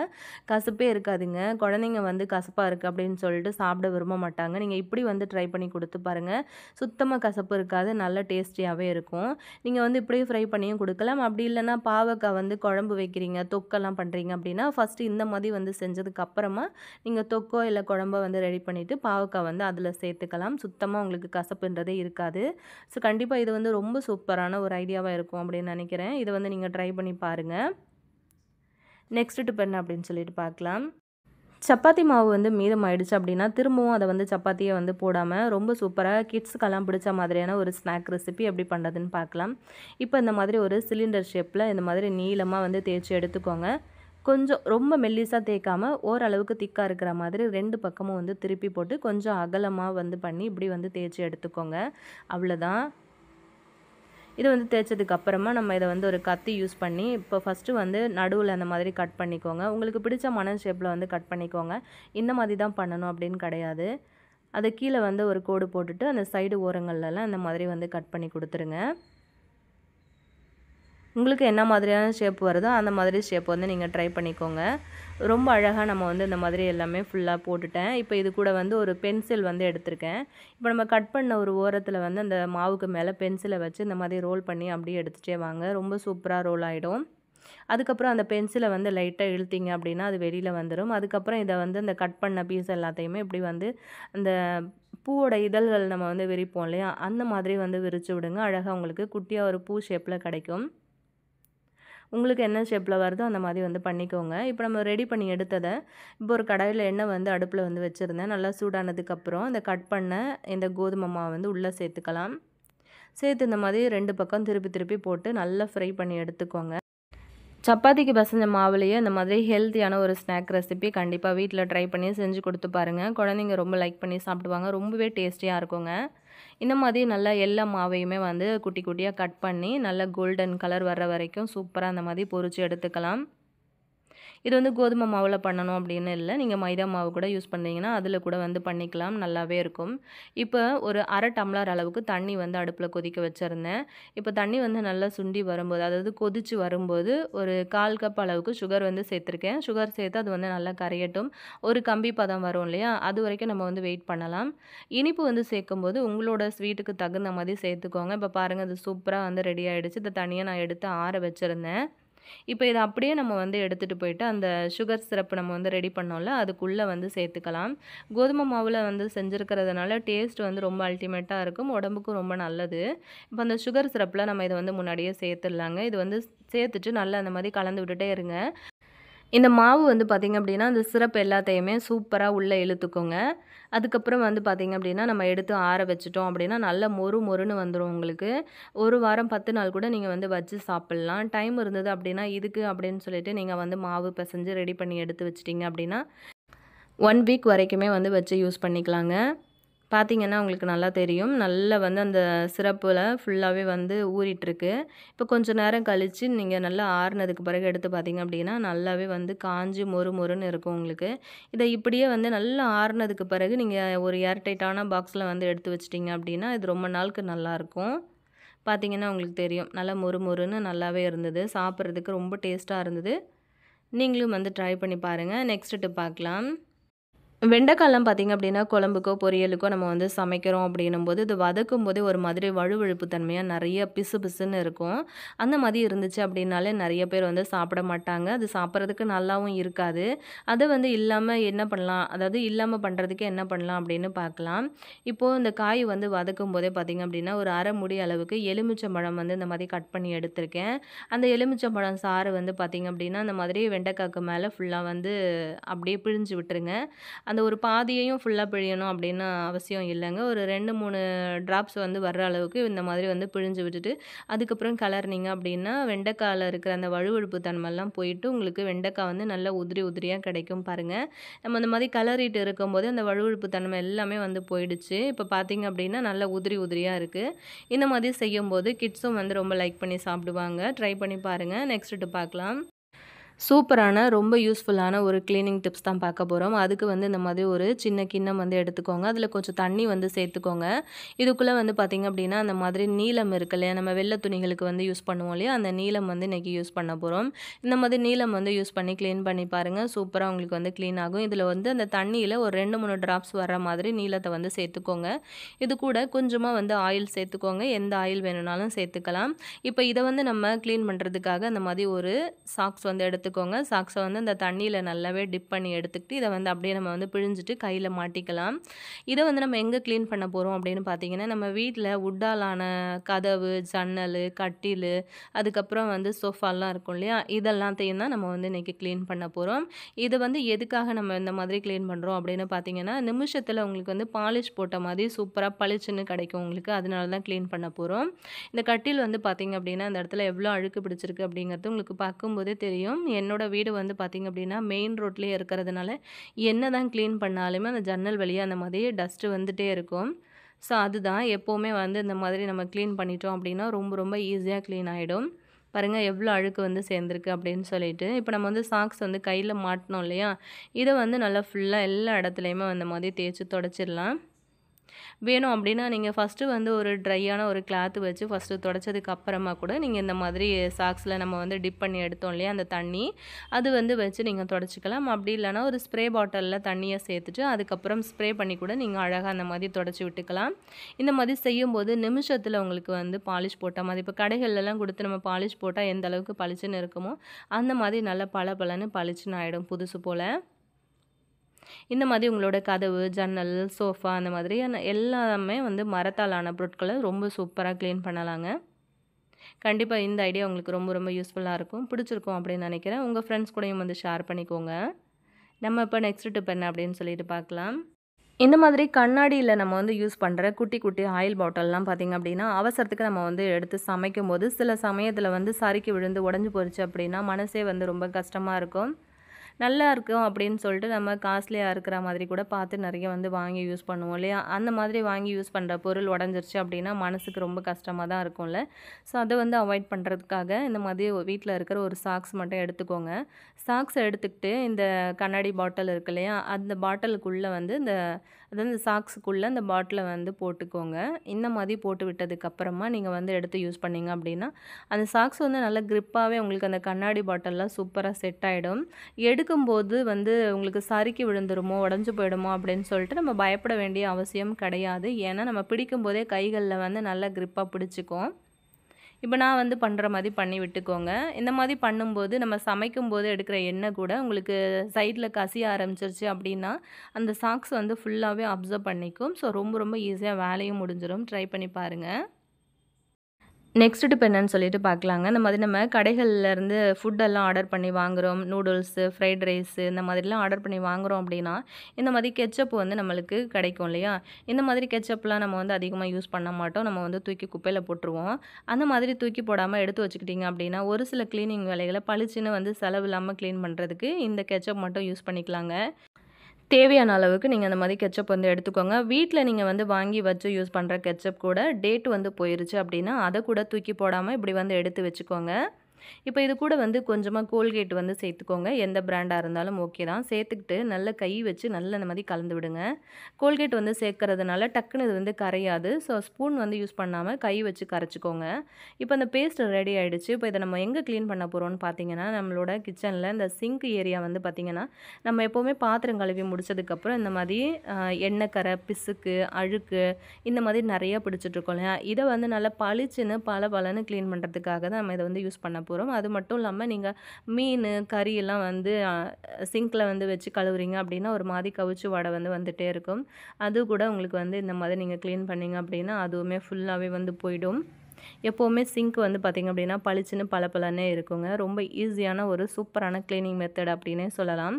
கசப்பே இருக்காதுங்க குழந்தைங்க வந்து கசப்பாக இருக்குது அப்படின்னு சொல்லிட்டு சாப்பிட விரும்ப மாட்டாங்க நீங்கள் இப்படி வந்து ட்ரை பண்ணி கொடுத்து கொடுத்து பாருங்கள் சுத்தமாக கசப்பு இருக்காது நல்ல டேஸ்டியாகவே இருக்கும் நீங்கள் வந்து இப்படியே ஃப்ரை பண்ணியும் கொடுக்கலாம் அப்படி இல்லைனா பாவக்காய் வந்து குழம்பு வைக்கிறீங்க தொக்கெல்லாம் பண்ணுறீங்க அப்படின்னா ஃபஸ்ட்டு இந்த மாதிரி வந்து செஞ்சதுக்கு அப்புறமா நீங்கள் தொக்கோ இல்லை குழம்போ வந்து ரெடி பண்ணிவிட்டு பாவக்காய் வந்து அதில் சேர்த்துக்கலாம் சுத்தமாக உங்களுக்கு கசப்புன்றதே இருக்காது ஸோ கண்டிப்பாக இது வந்து ரொம்ப சூப்பரான ஒரு ஐடியாவாக இருக்கும் அப்படின்னு நினைக்கிறேன் இதை வந்து நீங்கள் ட்ரை பண்ணி பாருங்கள் நெக்ஸ்ட்டு டிப் என்ன அப்படின்னு சொல்லிட்டு பார்க்கலாம் சப்பாத்தி மாவு வந்து மீதம் ஆயிடுச்சு அப்படின்னா திரும்பவும் அதை வந்து சப்பாத்தியை வந்து போடாமல் ரொம்ப சூப்பராக கிட்ஸுக்கெல்லாம் பிடிச்ச மாதிரியான ஒரு ஸ்நாக் ரெசிபி எப்படி பண்ணுறதுன்னு பார்க்கலாம் இப்போ இந்த மாதிரி ஒரு சிலிண்டர் ஷேப்பில் இந்த மாதிரி நீளமாக வந்து தேய்ச்சி எடுத்துக்கோங்க கொஞ்சம் ரொம்ப மெல்லிஸாக தேய்க்காமல் ஓரளவுக்கு திக்காக இருக்கிற மாதிரி ரெண்டு பக்கமும் வந்து திருப்பி போட்டு கொஞ்சம் அகலமாக வந்து பண்ணி இப்படி வந்து தேய்ச்சி எடுத்துக்கோங்க அவ்வளோதான் இது வந்து தேய்ச்சதுக்கு அப்புறமா நம்ம இதை வந்து ஒரு கத்தி யூஸ் பண்ணி இப்போ ஃபஸ்ட்டு வந்து நடுவில் அந்த மாதிரி கட் பண்ணிக்கோங்க உங்களுக்கு பிடிச்ச மணல் ஷேப்பில் வந்து கட் பண்ணிக்கோங்க இந்த மாதிரி தான் பண்ணணும் அப்படின்னு கிடையாது அதை கீழே வந்து ஒரு கோடு போட்டுட்டு அந்த சைடு ஓரங்கள்லாம் இந்த மாதிரி வந்து கட் பண்ணி கொடுத்துருங்க உங்களுக்கு என்ன மாதிரியான ஷேப் வருதோ அந்த மாதிரி ஷேப் வந்து நீங்கள் ட்ரை பண்ணிக்கோங்க ரொம்ப அழகாக நம்ம வந்து இந்த மாதிரி எல்லாமே ஃபுல்லாக போட்டுட்டேன் இப்போ இது கூட வந்து ஒரு பென்சில் வந்து எடுத்திருக்கேன் இப்போ நம்ம கட் பண்ண ஒரு ஓரத்தில் வந்து அந்த மாவுக்கு மேலே பென்சிலை வச்சு இந்த மாதிரி ரோல் பண்ணி அப்படியே எடுத்துகிட்டே வாங்க ரொம்ப சூப்பராக ரோல் ஆகிடும் அதுக்கப்புறம் அந்த பென்சிலை வந்து லைட்டாக இழுத்திங்க அப்படின்னா அது வெளியில் வந்துடும் அதுக்கப்புறம் இதை வந்து அந்த கட் பண்ண பீஸ் எல்லாத்தையுமே இப்படி வந்து அந்த பூவோட இதழ்கள் நம்ம வந்து விரிப்போம் இல்லையா அந்த மாதிரி வந்து விரித்து விடுங்க அழகாக உங்களுக்கு குட்டியாக ஒரு பூ ஷேப்பில் கிடைக்கும் உங்களுக்கு என்ன ஷேப்பில் வருதோ அந்த மாதிரி வந்து பண்ணிக்கோங்க இப்போ நம்ம ரெடி பண்ணி எடுத்ததை இப்போ ஒரு கடையில் எண்ணெய் வந்து அடுப்பில் வந்து வச்சுருந்தேன் நல்லா சூடானதுக்கப்புறம் இந்த கட் பண்ண இந்த கோதுமை மாவு வந்து உள்ளே சேர்த்துக்கலாம் சேர்த்து இந்த மாதிரி ரெண்டு பக்கம் திருப்பி திருப்பி போட்டு நல்லா ஃப்ரை பண்ணி எடுத்துக்கோங்க சப்பாத்திக்கு பசஞ்ச மாவுலேயே இந்த மாதிரி ஹெல்த்தியான ஒரு ஸ்நாக் ரெசிபி கண்டிப்பாக வீட்டில் ட்ரை பண்ணி செஞ்சு கொடுத்து பாருங்கள் குழந்தைங்க ரொம்ப லைக் பண்ணி சாப்பிடுவாங்க ரொம்பவே டேஸ்டியாக இருக்குங்க இந்த மாதிரி நல்லா எல்லா மாவையுமே வந்து குட்டி குட்டியாக கட் பண்ணி நல்லா கோல்டன் கலர் வர்ற வரைக்கும் சூப்பராக அந்த மாதிரி பொறிச்சு எடுத்துக்கலாம் இது வந்து கோதுமை மாவில் பண்ணணும் அப்படின்னு இல்லை நீங்கள் மைதா மாவு கூட யூஸ் பண்ணிங்கன்னா அதில் கூட வந்து பண்ணிக்கலாம் நல்லாவே இருக்கும் இப்போ ஒரு அரை டம்ளர் அளவுக்கு தண்ணி வந்து அடுப்பில் கொதிக்க வச்சுருந்தேன் இப்போ தண்ணி வந்து நல்லா சுண்டி வரும்போது அதாவது கொதித்து வரும்போது ஒரு கால் கப் அளவுக்கு சுகர் வந்து சேர்த்துருக்கேன் சுகர் சேர்த்து அது வந்து நல்லா கரையட்டும் ஒரு கம்பி பதம் வரும் இல்லையா அது வரைக்கும் நம்ம வந்து வெயிட் பண்ணலாம் இனிப்பு வந்து சேர்க்கும்போது உங்களோட ஸ்வீட்டுக்கு தகுந்த மாதிரி சேர்த்துக்கோங்க இப்போ பாருங்கள் அது சூப்பராக வந்து ரெடி ஆகிடுச்சு இதை தனியாக நான் எடுத்து ஆற வச்சுருந்தேன் இப்போ இதை அப்படியே நம்ம வந்து எடுத்துகிட்டு போயிட்டு அந்த சுகர் சிரப்பு நம்ம வந்து ரெடி பண்ணோம்ல அதுக்குள்ளே வந்து சேர்த்துக்கலாம் கோதுமை மாவில் வந்து செஞ்சுருக்கிறதுனால டேஸ்ட் வந்து ரொம்ப அல்டிமேட்டாக இருக்கும் உடம்புக்கும் ரொம்ப நல்லது இப்போ அந்த சுகர் சிரப்பில் நம்ம இதை வந்து முன்னாடியே சேர்த்துடலாங்க இது வந்து சேர்த்துட்டு நல்லா அந்த மாதிரி கலந்து விட்டுட்டே இருங்க இந்த மாவு வந்து பார்த்திங்க அப்படின்னா அந்த சிறப்பு எல்லாத்தையுமே சூப்பராக உள்ளே இழுத்துக்கோங்க அதுக்கப்புறம் வந்து பார்த்திங்க அப்படின்னா நம்ம எடுத்து ஆற வச்சிட்டோம் அப்படின்னா நல்ல மொறு மொறுன்னு வந்துடும் உங்களுக்கு ஒரு வாரம் பத்து நாள் கூட நீங்கள் வந்து வச்சு சாப்பிட்லாம் டைம் இருந்தது அப்படின்னா இதுக்கு அப்படின்னு சொல்லிட்டு நீங்கள் வந்து மாவு பிசைஞ்சு ரெடி பண்ணி எடுத்து வச்சிட்டிங்க அப்படின்னா ஒன் வீக் வரைக்குமே வந்து வச்சு யூஸ் பண்ணிக்கலாங்க பார்த்திங்கன்னா உங்களுக்கு நல்லா தெரியும் நல்லா வந்து அந்த சிறப்பில் ஃபுல்லாகவே வந்து ஊறிட்டுருக்கு இப்போ கொஞ்சம் நேரம் கழித்து நீங்கள் நல்லா ஆறுனதுக்கு பிறகு எடுத்து பார்த்திங்க அப்படின்னா நல்லாவே வந்து காஞ்சி மொறு மொறுன்னு இருக்கும் உங்களுக்கு இதை இப்படியே வந்து நல்லா ஆறுனதுக்கு பிறகு நீங்கள் ஒரு ஏர்டைட்டான பாக்ஸில் வந்து எடுத்து வச்சிட்டிங்க அப்படின்னா இது ரொம்ப நாளுக்கு நல்லாயிருக்கும் பார்த்திங்கன்னா உங்களுக்கு தெரியும் நல்லா மொறு மொறுன்னு நல்லாவே இருந்தது சாப்பிட்றதுக்கு ரொம்ப டேஸ்ட்டாக இருந்தது நீங்களும் வந்து ட்ரை பண்ணி பாருங்கள் நெக்ஸ்ட்டு பார்க்கலாம் வெண்டைக்காயெலாம் பார்த்திங்க அப்படின்னா குழம்புக்கோ பொரியலுக்கோ நம்ம வந்து சமைக்கிறோம் அப்படின்னும் போது இது வதக்கும் போதே ஒரு மாதிரி வழுவழுப்பு தன்மையாக நிறைய பிசு பிசுன்னு இருக்கும் அந்த மாதிரி இருந்துச்சு அப்படின்னாலே நிறைய பேர் வந்து சாப்பிட மாட்டாங்க அது சாப்பிட்றதுக்கு நல்லாவும் இருக்காது அதை வந்து இல்லாமல் என்ன பண்ணலாம் அதாவது இல்லாமல் பண்ணுறதுக்கு என்ன பண்ணலாம் அப்படின்னு பார்க்கலாம் இப்போது இந்த காய் வந்து வதக்கும் போதே பார்த்திங்க அப்படின்னா ஒரு அரை முடி அளவுக்கு பழம் வந்து இந்த மாதிரி கட் பண்ணி எடுத்திருக்கேன் அந்த பழம் சாறு வந்து பார்த்திங்க அப்படின்னா இந்த மாதிரி வெண்டைக்காய்க்கு மேலே ஃபுல்லாக வந்து அப்படியே பிழிஞ்சு விட்டுருங்க அந்த ஒரு பாதியையும் ஃபுல்லாக பிழியணும் அப்படின்னு அவசியம் இல்லைங்க ஒரு ரெண்டு மூணு ட்ராப்ஸ் வந்து வர்ற அளவுக்கு இந்த மாதிரி வந்து பிழிஞ்சு விட்டுட்டு அதுக்கப்புறம் கலர்னிங்க அப்படின்னா வெண்டைக்காயில் இருக்கிற அந்த வழுவழுப்பு தன்மைலாம் போயிட்டு உங்களுக்கு வெண்டைக்காய் வந்து நல்லா உதிரி உதிரியாக கிடைக்கும் பாருங்கள் நம்ம இந்த மாதிரி கலரிட்டு இருக்கும்போது அந்த வழுவழுப்பு தன்மை எல்லாமே வந்து போயிடுச்சு இப்போ பார்த்திங்க அப்படின்னா நல்லா உதிரி உதிரியாக இருக்குது இந்த மாதிரி செய்யும்போது கிட்ஸும் வந்து ரொம்ப லைக் பண்ணி சாப்பிடுவாங்க ட்ரை பண்ணி பாருங்கள் நெக்ஸ்ட்டு பார்க்கலாம் சூப்பரான ரொம்ப யூஸ்ஃபுல்லான ஒரு க்ளீனிங் டிப்ஸ் தான் பார்க்க போகிறோம் அதுக்கு வந்து இந்த மாதிரி ஒரு சின்ன கிண்ணம் வந்து எடுத்துக்கோங்க அதில் கொஞ்சம் தண்ணி வந்து சேர்த்துக்கோங்க இதுக்குள்ளே வந்து பார்த்திங்க அப்படின்னா அந்த மாதிரி நீளம் இருக்கு இல்லையா நம்ம வெள்ளை துணிகளுக்கு வந்து யூஸ் பண்ணுவோம் இல்லையா அந்த நீளம் வந்து இன்றைக்கி யூஸ் பண்ண போகிறோம் இந்த மாதிரி நீளம் வந்து யூஸ் பண்ணி க்ளீன் பண்ணி பாருங்கள் சூப்பராக உங்களுக்கு வந்து க்ளீன் ஆகும் இதில் வந்து அந்த தண்ணியில் ஒரு ரெண்டு மூணு ட்ராப்ஸ் வர மாதிரி நீளத்தை வந்து சேர்த்துக்கோங்க இது கூட கொஞ்சமாக வந்து ஆயில் சேர்த்துக்கோங்க எந்த ஆயில் வேணும்னாலும் சேர்த்துக்கலாம் இப்போ இதை வந்து நம்ம க்ளீன் பண்ணுறதுக்காக அந்த மாதிரி ஒரு சாக்ஸ் வந்து எடுத்து எடுத்துக்கோங்க சாக்ஸை வந்து அந்த தண்ணியில் நல்லாவே டிப் பண்ணி எடுத்துக்கிட்டு இதை வந்து அப்படியே நம்ம வந்து பிழிஞ்சிட்டு கையில் மாட்டிக்கலாம் இதை வந்து நம்ம எங்கே க்ளீன் பண்ண போகிறோம் அப்படின்னு பார்த்தீங்கன்னா நம்ம வீட்டில் உட்டாலான கதவு ஜன்னல் கட்டில் அதுக்கப்புறம் வந்து சோஃபாலாம் இருக்கும் இல்லையா இதெல்லாத்தையும் தான் நம்ம வந்து இன்றைக்கி க்ளீன் பண்ண போகிறோம் இதை வந்து எதுக்காக நம்ம இந்த மாதிரி க்ளீன் பண்ணுறோம் அப்படின்னு பார்த்தீங்கன்னா நிமிஷத்தில் உங்களுக்கு வந்து பாலிஷ் போட்ட மாதிரி சூப்பராக பளிச்சுன்னு கிடைக்கும் உங்களுக்கு அதனால தான் க்ளீன் பண்ண போகிறோம் இந்த கட்டில் வந்து பார்த்திங்க அப்படின்னா அந்த இடத்துல எவ்வளோ அழுக்கு பிடிச்சிருக்கு அப்படிங்கிறது உங்களுக்கு பார்க்கும்போதே தெரியும் என்னோடய வீடு வந்து பார்த்திங்க அப்படின்னா மெயின் ரோட்லேயே இருக்கிறதுனால என்ன தான் க்ளீன் பண்ணாலுமே அந்த ஜன்னல் வழியாக அந்த மாதிரி டஸ்ட்டு வந்துகிட்டே இருக்கும் ஸோ அதுதான் எப்போவுமே வந்து இந்த மாதிரி நம்ம க்ளீன் பண்ணிட்டோம் அப்படின்னா ரொம்ப ரொம்ப ஈஸியாக க்ளீன் ஆகிடும் பாருங்கள் எவ்வளோ அழுக்கு வந்து சேர்ந்துருக்கு அப்படின்னு சொல்லிட்டு இப்போ நம்ம வந்து சாக்ஸ் வந்து கையில் மாட்டினோம் இல்லையா இதை வந்து நல்லா ஃபுல்லாக எல்லா இடத்துலையுமே அந்த மாதிரி தேய்ச்சி தொடச்சிடலாம் வேணும் அப்படின்னா நீங்கள் ஃபஸ்ட்டு வந்து ஒரு ட்ரையான ஒரு கிளாத் வச்சு ஃபஸ்ட்டு தொடச்சதுக்கு அப்புறமா கூட நீங்கள் இந்த மாதிரி சாக்ஸில் நம்ம வந்து டிப் பண்ணி எடுத்தோம் இல்லையா அந்த தண்ணி அது வந்து வச்சு நீங்கள் தொடச்சிக்கலாம் அப்படி இல்லைனா ஒரு ஸ்ப்ரே பாட்டிலில் தண்ணியை சேர்த்துட்டு அதுக்கப்புறம் ஸ்ப்ரே பண்ணி கூட நீங்கள் அழகாக அந்த மாதிரி தொடச்சி விட்டுக்கலாம் இந்த மாதிரி செய்யும்போது நிமிஷத்தில் உங்களுக்கு வந்து பாலிஷ் போட்ட மாதிரி இப்போ கடைகள்லாம் கொடுத்து நம்ம பாலிஷ் போட்டால் எந்த அளவுக்கு பளிச்சுன்னு இருக்குமோ அந்த மாதிரி நல்லா பல பலன்னு பளிச்சுன்னு ஆகிடும் புதுசு போல் இந்த மாதிரி உங்களோட கதவு ஜன்னல் சோஃபா அந்த மாதிரியான எல்லாமே வந்து மரத்தாலான பொருட்களை ரொம்ப சூப்பராக க்ளீன் பண்ணலாங்க கண்டிப்பாக இந்த ஐடியா உங்களுக்கு ரொம்ப ரொம்ப யூஸ்ஃபுல்லாக இருக்கும் பிடிச்சிருக்கும் அப்படின்னு நினைக்கிறேன் உங்கள் ஃப்ரெண்ட்ஸ் கூடயும் வந்து ஷேர் பண்ணிக்கோங்க நம்ம இப்போ நெக்ஸ்ட் டிப் என்ன அப்படின்னு சொல்லிட்டு பார்க்கலாம் இந்த மாதிரி கண்ணாடியில் நம்ம வந்து யூஸ் பண்ணுற குட்டி குட்டி ஆயில் பாட்டில்லாம் பார்த்திங்க அப்படின்னா அவசரத்துக்கு நம்ம வந்து எடுத்து சமைக்கும் போது சில சமயத்தில் வந்து சறுக்கி விழுந்து உடஞ்சி போயிடுச்சு அப்படின்னா மனசே வந்து ரொம்ப கஷ்டமாக இருக்கும் நல்லா இருக்கும் அப்படின்னு சொல்லிட்டு நம்ம காஸ்ட்லியாக இருக்கிற மாதிரி கூட பார்த்து நிறைய வந்து வாங்கி யூஸ் பண்ணுவோம் இல்லையா அந்த மாதிரி வாங்கி யூஸ் பண்ணுற பொருள் உடஞ்சிருச்சு அப்படின்னா மனசுக்கு ரொம்ப கஷ்டமாக தான் இருக்கும்ல ஸோ அதை வந்து அவாய்ட் பண்ணுறதுக்காக இந்த மாதிரி வீட்டில் இருக்கிற ஒரு சாக்ஸ் மட்டும் எடுத்துக்கோங்க சாக்ஸ் எடுத்துக்கிட்டு இந்த கண்ணாடி பாட்டில் இருக்கு இல்லையா அந்த பாட்டிலுக்குள்ளே வந்து இந்த அது இந்த சாக்ஸுக்குள்ளே அந்த பாட்டிலை வந்து போட்டுக்கோங்க இந்த மாதிரி போட்டு விட்டதுக்கப்புறமா நீங்கள் வந்து எடுத்து யூஸ் பண்ணிங்க அப்படின்னா அந்த சாக்ஸ் வந்து நல்லா க்ரிப்பாகவே உங்களுக்கு அந்த கண்ணாடி பாட்டிலெலாம் சூப்பராக செட் ஆகிடும் எடுக்கும்போது வந்து உங்களுக்கு சறுக்கி விழுந்துருமோ உடஞ்சி போயிடுமோ அப்படின்னு சொல்லிட்டு நம்ம பயப்பட வேண்டிய அவசியம் கிடையாது ஏன்னா நம்ம பிடிக்கும்போதே கைகளில் வந்து நல்லா க்ரிப்பாக பிடிச்சிக்கும் இப்போ நான் வந்து பண்ணுற மாதிரி பண்ணி விட்டுக்கோங்க இந்த மாதிரி பண்ணும்போது நம்ம சமைக்கும் போது எடுக்கிற எண்ணெய் கூட உங்களுக்கு சைடில் கசிய ஆரம்பிச்சிருச்சு அப்படின்னா அந்த சாக்ஸ் வந்து ஃபுல்லாகவே அப்சர்வ் பண்ணிக்கும் ஸோ ரொம்ப ரொம்ப ஈஸியாக வேலையும் முடிஞ்சிடும் ட்ரை பண்ணி பாருங்கள் நெக்ஸ்ட்டு இப்போ என்னன்னு சொல்லிட்டு பார்க்கலாங்க இந்த மாதிரி நம்ம கடைகள்லேருந்து ஃபுட்டெல்லாம் ஆர்டர் பண்ணி வாங்குகிறோம் நூடுல்ஸு ஃப்ரைட் ரைஸு இந்த மாதிரிலாம் ஆர்டர் பண்ணி வாங்குகிறோம் அப்படின்னா இந்த மாதிரி கெச்சப் வந்து நம்மளுக்கு கிடைக்கும் இல்லையா இந்த மாதிரி கெச்சப்லாம் நம்ம வந்து அதிகமாக யூஸ் பண்ண மாட்டோம் நம்ம வந்து தூக்கி குப்பையில் போட்டுருவோம் அந்த மாதிரி தூக்கி போடாமல் எடுத்து வச்சுக்கிட்டிங்க அப்படின்னா ஒரு சில க்ளீனிங் வேலைகளை பளிச்சுன்னு வந்து செலவு இல்லாமல் க்ளீன் பண்ணுறதுக்கு இந்த கெச்சப் மட்டும் யூஸ் பண்ணிக்கலாங்க தேவையான அளவுக்கு நீங்கள் அந்த மாதிரி கெச்சப் வந்து எடுத்துக்கோங்க வீட்டில் நீங்கள் வந்து வாங்கி வச்சு யூஸ் பண்ணுற கெச்சப் கூட டேட் வந்து போயிருச்சு அப்படின்னா அதை கூட தூக்கி போடாமல் இப்படி வந்து எடுத்து வச்சுக்கோங்க இப்போ இது கூட வந்து கொஞ்சமாக கோல்கேட் வந்து சேர்த்துக்கோங்க எந்த பிராண்டாக இருந்தாலும் ஓகே தான் சேர்த்துக்கிட்டு நல்ல கை வச்சு நல்ல இந்த மாதிரி கலந்து விடுங்க கோல்கேட் வந்து சேர்க்கறதுனால டக்குன்னு இது வந்து கரையாது ஸோ ஸ்பூன் வந்து யூஸ் பண்ணாமல் கை வச்சு கரைச்சிக்கோங்க இப்போ அந்த பேஸ்ட் ரெடி ஆகிடுச்சு இப்போ இதை நம்ம எங்கே க்ளீன் பண்ண போகிறோம்னு பார்த்தீங்கன்னா நம்மளோட கிச்சனில் இந்த சிங்க் ஏரியா வந்து பார்த்திங்கன்னா நம்ம எப்போவுமே பாத்திரம் கழுவி முடிச்சதுக்கப்புறம் இந்த மாதிரி எண்ணெய் கரை பிசுக்கு அழுக்கு இந்த மாதிரி நிறையா பிடிச்சிட்ருக்கோம் இல்லையா இதை வந்து நல்லா பளிச்சுன்னு பல பலன்னு க்ளீன் பண்ணுறதுக்காக தான் நம்ம இதை வந்து யூஸ் பண்ண போகிறோம் வரும் அது மட்டும் இல்லாமல் நீங்கள் மீன் கறியெல்லாம் வந்து சிங்கில் வந்து வச்சு கழுவுறீங்க அப்படின்னா ஒரு மாதிரி கவிச்சு வடை வந்து வந்துகிட்டே இருக்கும் அது கூட உங்களுக்கு வந்து இந்த மாதிரி நீங்கள் க்ளீன் பண்ணிங்க அப்படின்னா அதுவுமே ஃபுல்லாகவே வந்து போயிடும் எப்போவுமே சிங்க் வந்து பார்த்திங்க அப்படின்னா பளிச்சுன்னு பல பலனே இருக்குங்க ரொம்ப ஈஸியான ஒரு சூப்பரான க்ளீனிங் மெத்தட் அப்படின்னே சொல்லலாம்